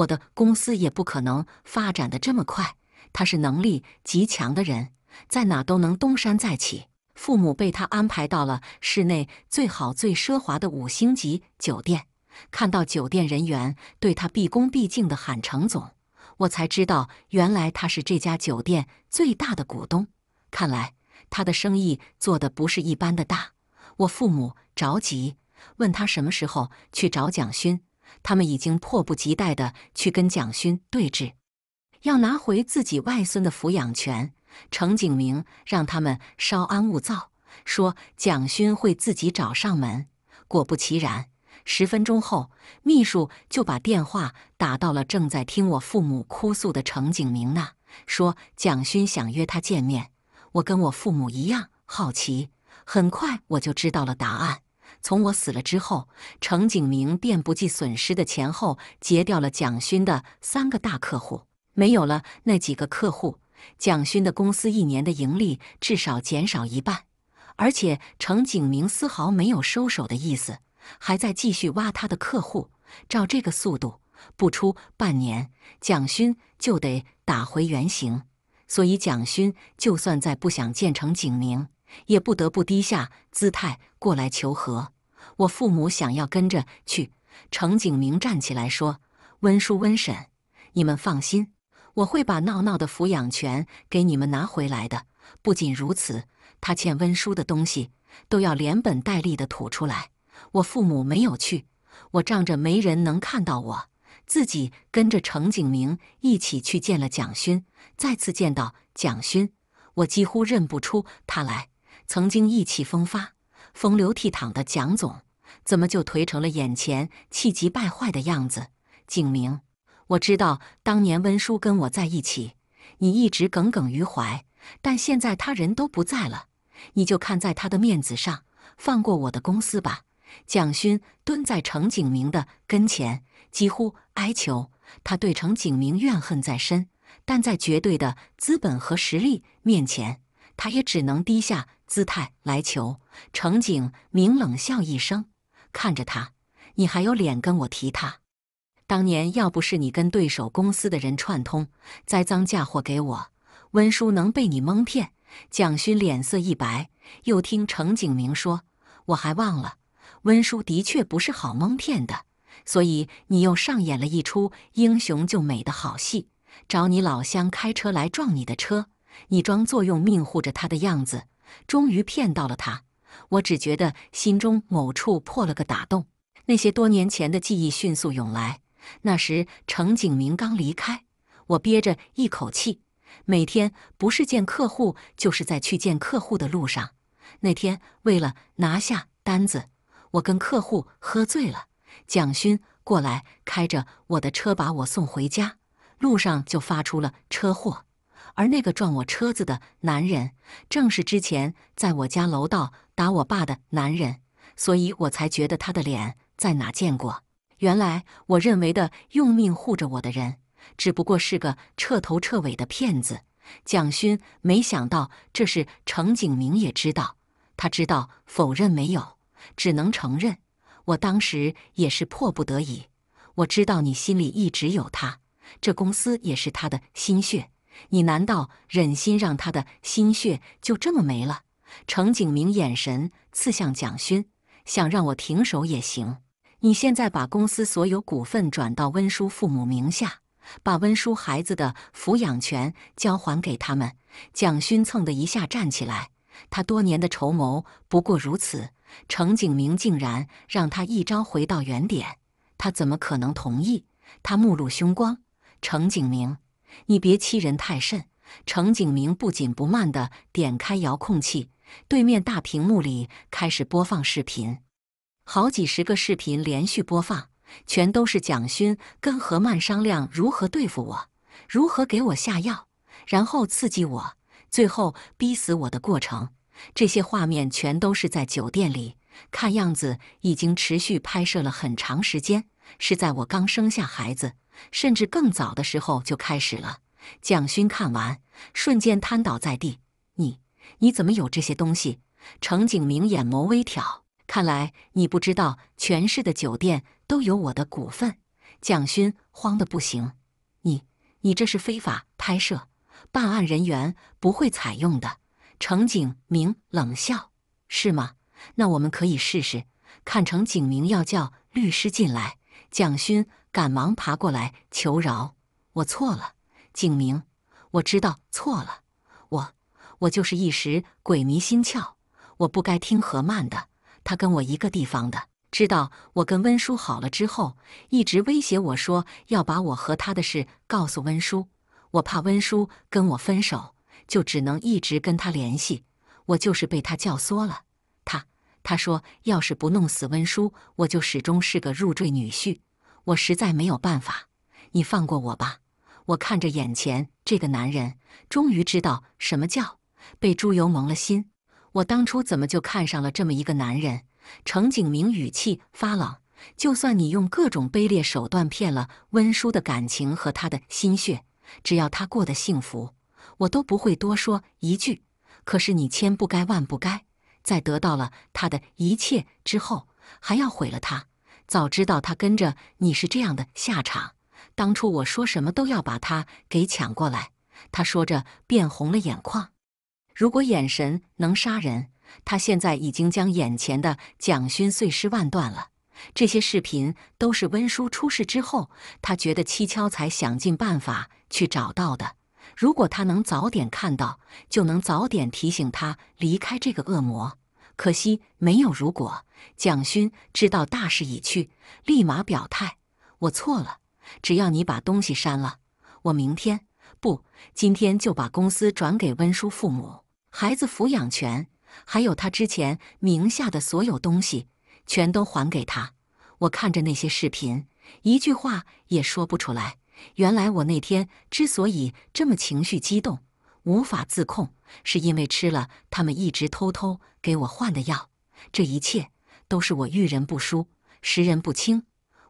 我的公司也不可能发展的这么快。他是能力极强的人，在哪都能东山再起。父母被他安排到了市内最好、最奢华的五星级酒店。看到酒店人员对他毕恭毕敬的喊“程总”，我才知道原来他是这家酒店最大的股东。看来他的生意做得不是一般的大。我父母着急，问他什么时候去找蒋勋。他们已经迫不及待地去跟蒋勋对峙，要拿回自己外孙的抚养权。程景明让他们稍安勿躁，说蒋勋会自己找上门。果不其然，十分钟后，秘书就把电话打到了正在听我父母哭诉的程景明那，说蒋勋想约他见面。我跟我父母一样好奇，很快我就知道了答案。从我死了之后，程景明便不计损失的前后截掉了蒋勋的三个大客户。没有了那几个客户，蒋勋的公司一年的盈利至少减少一半。而且程景明丝毫没有收手的意思，还在继续挖他的客户。照这个速度，不出半年，蒋勋就得打回原形。所以，蒋勋就算再不想见程景明。也不得不低下姿态过来求和。我父母想要跟着去，程景明站起来说：“温叔、温婶，你们放心，我会把闹闹的抚养权给你们拿回来的。不仅如此，他欠温叔的东西都要连本带利的吐出来。”我父母没有去，我仗着没人能看到我，自己跟着程景明一起去见了蒋勋。再次见到蒋勋，我几乎认不出他来。曾经意气风发、风流倜傥的蒋总，怎么就颓成了眼前气急败坏的样子？景明，我知道当年温叔跟我在一起，你一直耿耿于怀，但现在他人都不在了，你就看在他的面子上，放过我的公司吧。蒋勋蹲在程景明的跟前，几乎哀求。他对程景明怨恨在身，但在绝对的资本和实力面前，他也只能低下。姿态来求程景明冷笑一声，看着他：“你还有脸跟我提他？当年要不是你跟对手公司的人串通，栽赃嫁祸给我，温叔能被你蒙骗？”蒋勋脸色一白，又听程景明说：“我还忘了，温叔的确不是好蒙骗的，所以你又上演了一出英雄救美的好戏，找你老乡开车来撞你的车，你装作用命护着他的样子。”终于骗到了他，我只觉得心中某处破了个大洞。那些多年前的记忆迅速涌来。那时程景明刚离开，我憋着一口气，每天不是见客户，就是在去见客户的路上。那天为了拿下单子，我跟客户喝醉了，蒋勋过来开着我的车把我送回家，路上就发出了车祸。而那个撞我车子的男人，正是之前在我家楼道打我爸的男人，所以我才觉得他的脸在哪见过。原来我认为的用命护着我的人，只不过是个彻头彻尾的骗子。蒋勋没想到，这事程景明也知道。他知道否认没有，只能承认。我当时也是迫不得已。我知道你心里一直有他，这公司也是他的心血。你难道忍心让他的心血就这么没了？程景明眼神刺向蒋勋，想让我停手也行。你现在把公司所有股份转到温叔父母名下，把温叔孩子的抚养权交还给他们。蒋勋蹭的一下站起来，他多年的筹谋不过如此，程景明竟然让他一招回到原点，他怎么可能同意？他目露凶光，程景明。你别欺人太甚！程景明不紧不慢地点开遥控器，对面大屏幕里开始播放视频，好几十个视频连续播放，全都是蒋勋跟何曼商量如何对付我，如何给我下药，然后刺激我，最后逼死我的过程。这些画面全都是在酒店里，看样子已经持续拍摄了很长时间。是在我刚生下孩子，甚至更早的时候就开始了。蒋勋看完，瞬间瘫倒在地。你你怎么有这些东西？程景明眼眸微挑，看来你不知道全市的酒店都有我的股份。蒋勋慌得不行。你你这是非法拍摄，办案人员不会采用的。程景明冷笑，是吗？那我们可以试试。看程景明要叫律师进来。蒋勋赶忙爬过来求饶：“我错了，景明，我知道错了，我我就是一时鬼迷心窍，我不该听何曼的。他跟我一个地方的，知道我跟温叔好了之后，一直威胁我说要把我和他的事告诉温叔，我怕温叔跟我分手，就只能一直跟他联系。我就是被他教唆了。”他说：“要是不弄死温叔，我就始终是个入赘女婿。我实在没有办法，你放过我吧。”我看着眼前这个男人，终于知道什么叫被猪油蒙了心。我当初怎么就看上了这么一个男人？程景明语气发冷：“就算你用各种卑劣手段骗了温叔的感情和他的心血，只要他过得幸福，我都不会多说一句。可是你千不该万不该。”在得到了他的一切之后，还要毁了他。早知道他跟着你是这样的下场，当初我说什么都要把他给抢过来。他说着，变红了眼眶。如果眼神能杀人，他现在已经将眼前的蒋勋碎尸万段了。这些视频都是温叔出事之后，他觉得蹊跷才想尽办法去找到的。如果他能早点看到，就能早点提醒他离开这个恶魔。可惜没有。如果蒋勋知道大势已去，立马表态：“我错了，只要你把东西删了，我明天不，今天就把公司转给温叔父母，孩子抚养权，还有他之前名下的所有东西，全都还给他。”我看着那些视频，一句话也说不出来。原来我那天之所以这么情绪激动、无法自控，是因为吃了他们一直偷偷给我换的药。这一切都是我遇人不淑、识人不清，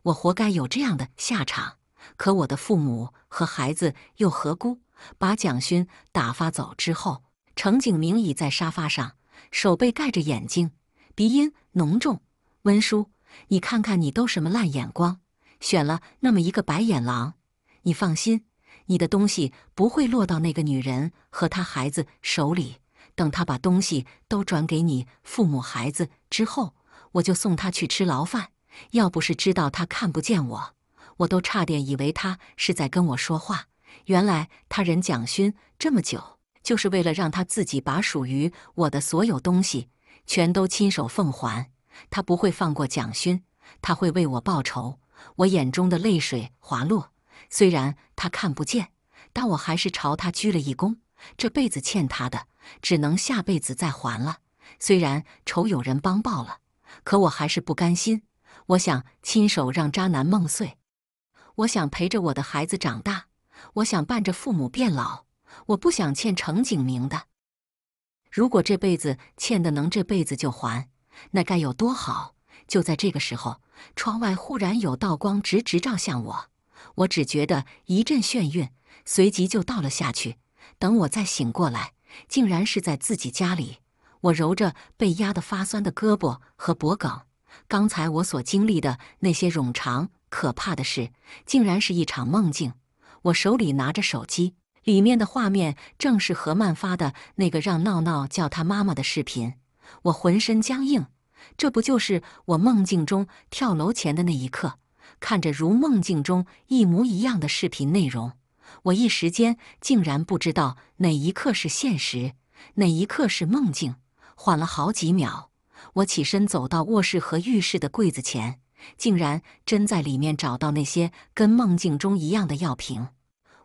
我活该有这样的下场。可我的父母和孩子又何辜？把蒋勋打发走之后，程景明倚在沙发上，手背盖着眼睛，鼻音浓重：“温叔，你看看你都什么烂眼光，选了那么一个白眼狼。”你放心，你的东西不会落到那个女人和她孩子手里。等她把东西都转给你父母孩子之后，我就送她去吃牢饭。要不是知道她看不见我，我都差点以为她是在跟我说话。原来她忍蒋勋这么久，就是为了让他自己把属于我的所有东西全都亲手奉还。他不会放过蒋勋，他会为我报仇。我眼中的泪水滑落。虽然他看不见，但我还是朝他鞠了一躬。这辈子欠他的，只能下辈子再还了。虽然仇有人帮报了，可我还是不甘心。我想亲手让渣男梦碎，我想陪着我的孩子长大，我想伴着父母变老。我不想欠程景明的。如果这辈子欠的能这辈子就还，那该有多好！就在这个时候，窗外忽然有道光直直照向我。我只觉得一阵眩晕，随即就倒了下去。等我再醒过来，竟然是在自己家里。我揉着被压得发酸的胳膊和脖梗，刚才我所经历的那些冗长可怕的事，竟然是一场梦境。我手里拿着手机，里面的画面正是何曼发的那个让闹闹叫他妈妈的视频。我浑身僵硬，这不就是我梦境中跳楼前的那一刻？看着如梦境中一模一样的视频内容，我一时间竟然不知道哪一刻是现实，哪一刻是梦境。缓了好几秒，我起身走到卧室和浴室的柜子前，竟然真在里面找到那些跟梦境中一样的药瓶。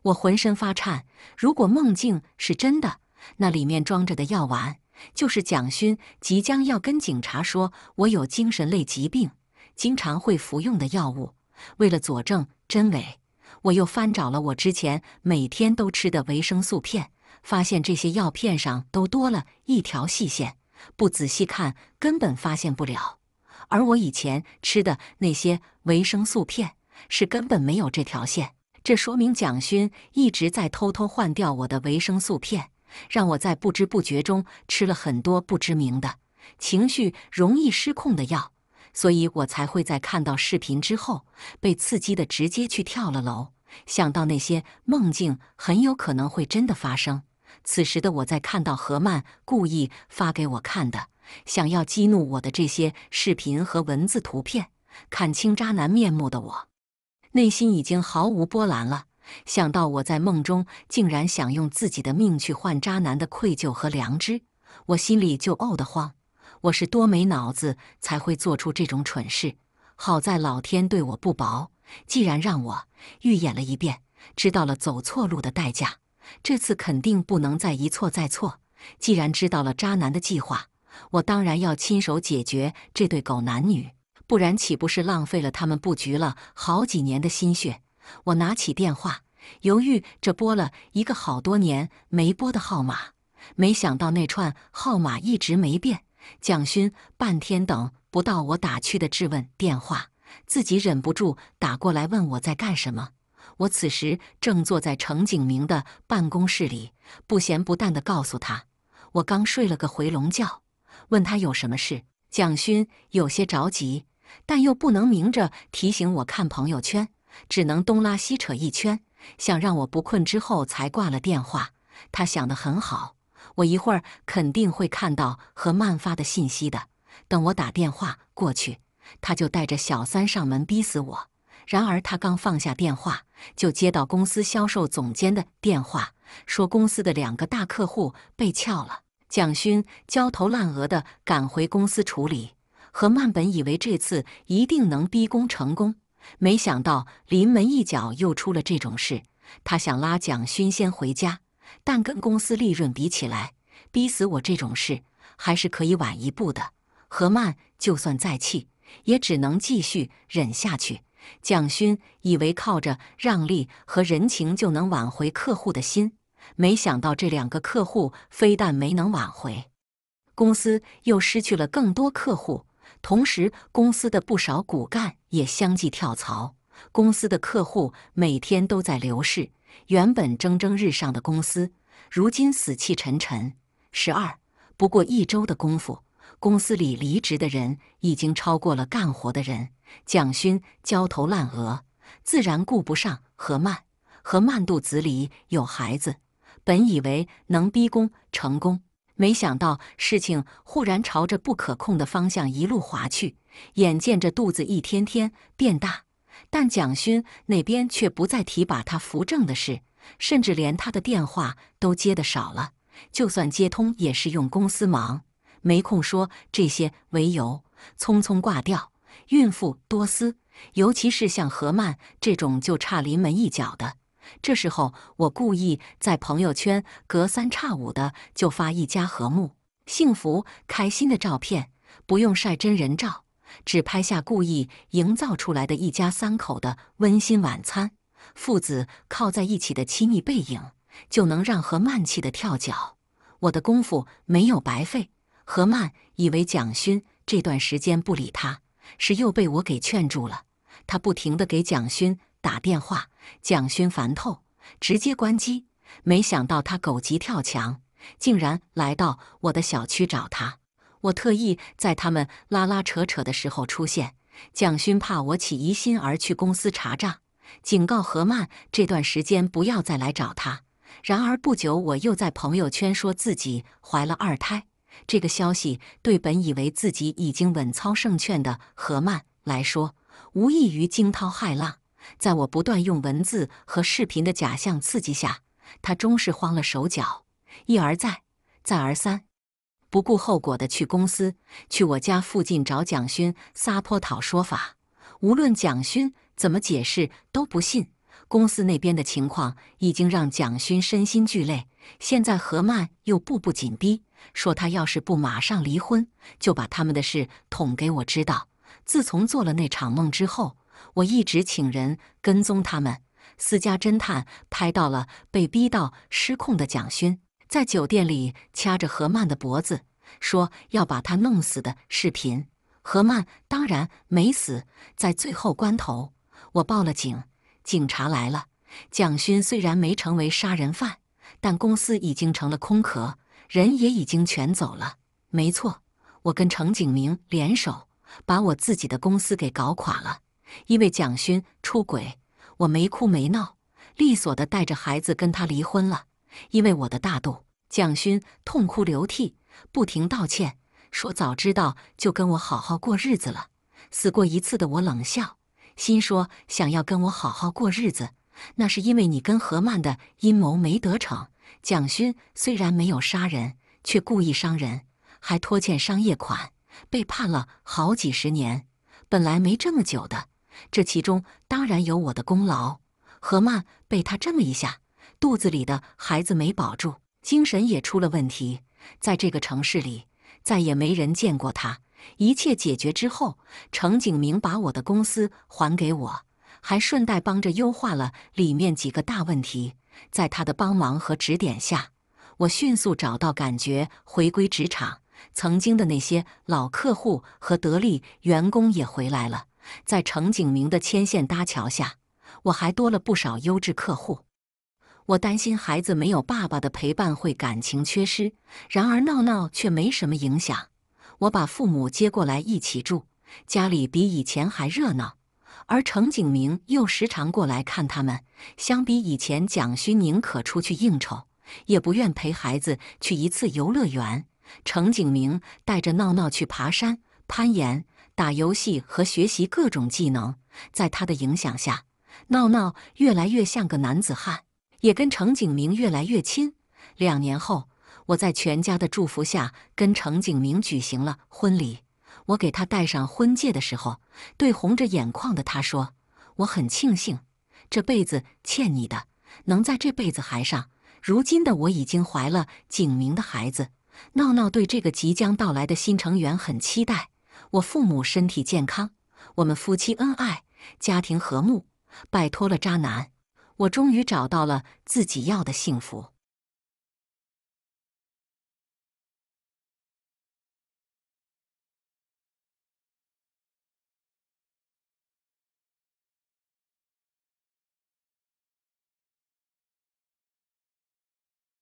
我浑身发颤。如果梦境是真的，那里面装着的药丸就是蒋勋即将要跟警察说我有精神类疾病，经常会服用的药物。为了佐证真伪，我又翻找了我之前每天都吃的维生素片，发现这些药片上都多了一条细线，不仔细看根本发现不了。而我以前吃的那些维生素片是根本没有这条线，这说明蒋勋一直在偷偷换掉我的维生素片，让我在不知不觉中吃了很多不知名的、情绪容易失控的药。所以我才会在看到视频之后被刺激的直接去跳了楼。想到那些梦境很有可能会真的发生，此时的我在看到何曼故意发给我看的、想要激怒我的这些视频和文字图片，看清渣男面目的我，内心已经毫无波澜了。想到我在梦中竟然想用自己的命去换渣男的愧疚和良知，我心里就怄得慌。我是多没脑子才会做出这种蠢事！好在老天对我不薄，既然让我预演了一遍，知道了走错路的代价，这次肯定不能再一错再错。既然知道了渣男的计划，我当然要亲手解决这对狗男女，不然岂不是浪费了他们布局了好几年的心血？我拿起电话，犹豫，着拨了一个好多年没拨的号码，没想到那串号码一直没变。蒋勋半天等不到我打去的质问电话，自己忍不住打过来问我在干什么。我此时正坐在程景明的办公室里，不咸不淡的告诉他，我刚睡了个回笼觉，问他有什么事。蒋勋有些着急，但又不能明着提醒我看朋友圈，只能东拉西扯一圈，想让我不困之后才挂了电话。他想得很好。我一会儿肯定会看到何曼发的信息的。等我打电话过去，他就带着小三上门逼死我。然而他刚放下电话，就接到公司销售总监的电话，说公司的两个大客户被撬了。蒋勋焦头烂额地赶回公司处理。何曼本以为这次一定能逼宫成功，没想到临门一脚又出了这种事。他想拉蒋勋先回家。但跟公司利润比起来，逼死我这种事还是可以晚一步的。何曼就算再气，也只能继续忍下去。蒋勋以为靠着让利和人情就能挽回客户的心，没想到这两个客户非但没能挽回，公司又失去了更多客户，同时公司的不少骨干也相继跳槽，公司的客户每天都在流逝。原本蒸蒸日上的公司，如今死气沉沉。十二不过一周的功夫，公司里离职的人已经超过了干活的人。蒋勋焦头烂额，自然顾不上何曼。何曼肚子里有孩子，本以为能逼宫成功，没想到事情忽然朝着不可控的方向一路滑去。眼见着肚子一天天变大。但蒋勋那边却不再提把他扶正的事，甚至连他的电话都接得少了。就算接通，也是用“公司忙，没空说这些”为由，匆匆挂掉。孕妇多思，尤其是像何曼这种就差临门一脚的。这时候，我故意在朋友圈隔三差五的就发一家和睦、幸福、开心的照片，不用晒真人照。只拍下故意营造出来的一家三口的温馨晚餐，父子靠在一起的亲密背影，就能让何曼气得跳脚。我的功夫没有白费。何曼以为蒋勋这段时间不理他，是又被我给劝住了。他不停地给蒋勋打电话，蒋勋烦透，直接关机。没想到他狗急跳墙，竟然来到我的小区找他。我特意在他们拉拉扯扯的时候出现，蒋勋怕我起疑心而去公司查账，警告何曼这段时间不要再来找他。然而不久，我又在朋友圈说自己怀了二胎，这个消息对本以为自己已经稳操胜券的何曼来说，无异于惊涛骇浪。在我不断用文字和视频的假象刺激下，他终是慌了手脚，一而再，再而三。不顾后果的去公司，去我家附近找蒋勋撒泼讨说法。无论蒋勋怎么解释，都不信。公司那边的情况已经让蒋勋身心俱累，现在何曼又步步紧逼，说他要是不马上离婚，就把他们的事捅给我知道。自从做了那场梦之后，我一直请人跟踪他们，私家侦探拍到了被逼到失控的蒋勋。在酒店里掐着何曼的脖子，说要把他弄死的视频，何曼当然没死。在最后关头，我报了警，警察来了。蒋勋虽然没成为杀人犯，但公司已经成了空壳，人也已经全走了。没错，我跟程景明联手，把我自己的公司给搞垮了。因为蒋勋出轨，我没哭没闹，利索的带着孩子跟他离婚了。因为我的大度，蒋勋痛哭流涕，不停道歉，说早知道就跟我好好过日子了。死过一次的我冷笑，心说想要跟我好好过日子，那是因为你跟何曼的阴谋没得逞。蒋勋虽然没有杀人，却故意伤人，还拖欠商业款，被判了好几十年。本来没这么久的，这其中当然有我的功劳。何曼被他这么一下。肚子里的孩子没保住，精神也出了问题。在这个城市里，再也没人见过他。一切解决之后，程景明把我的公司还给我，还顺带帮着优化了里面几个大问题。在他的帮忙和指点下，我迅速找到感觉，回归职场。曾经的那些老客户和得力员工也回来了。在程景明的牵线搭桥下，我还多了不少优质客户。我担心孩子没有爸爸的陪伴会感情缺失，然而闹闹却没什么影响。我把父母接过来一起住，家里比以前还热闹。而程景明又时常过来看他们。相比以前，蒋勋宁可出去应酬，也不愿陪孩子去一次游乐园。程景明带着闹闹去爬山、攀岩、打游戏和学习各种技能。在他的影响下，闹闹越来越像个男子汉。也跟程景明越来越亲。两年后，我在全家的祝福下跟程景明举行了婚礼。我给他戴上婚戒的时候，对红着眼眶的他说：“我很庆幸这辈子欠你的，能在这辈子还上。”如今的我已经怀了景明的孩子。闹闹对这个即将到来的新成员很期待。我父母身体健康，我们夫妻恩爱，家庭和睦。拜托了，渣男。我终于找到了自己要的幸福。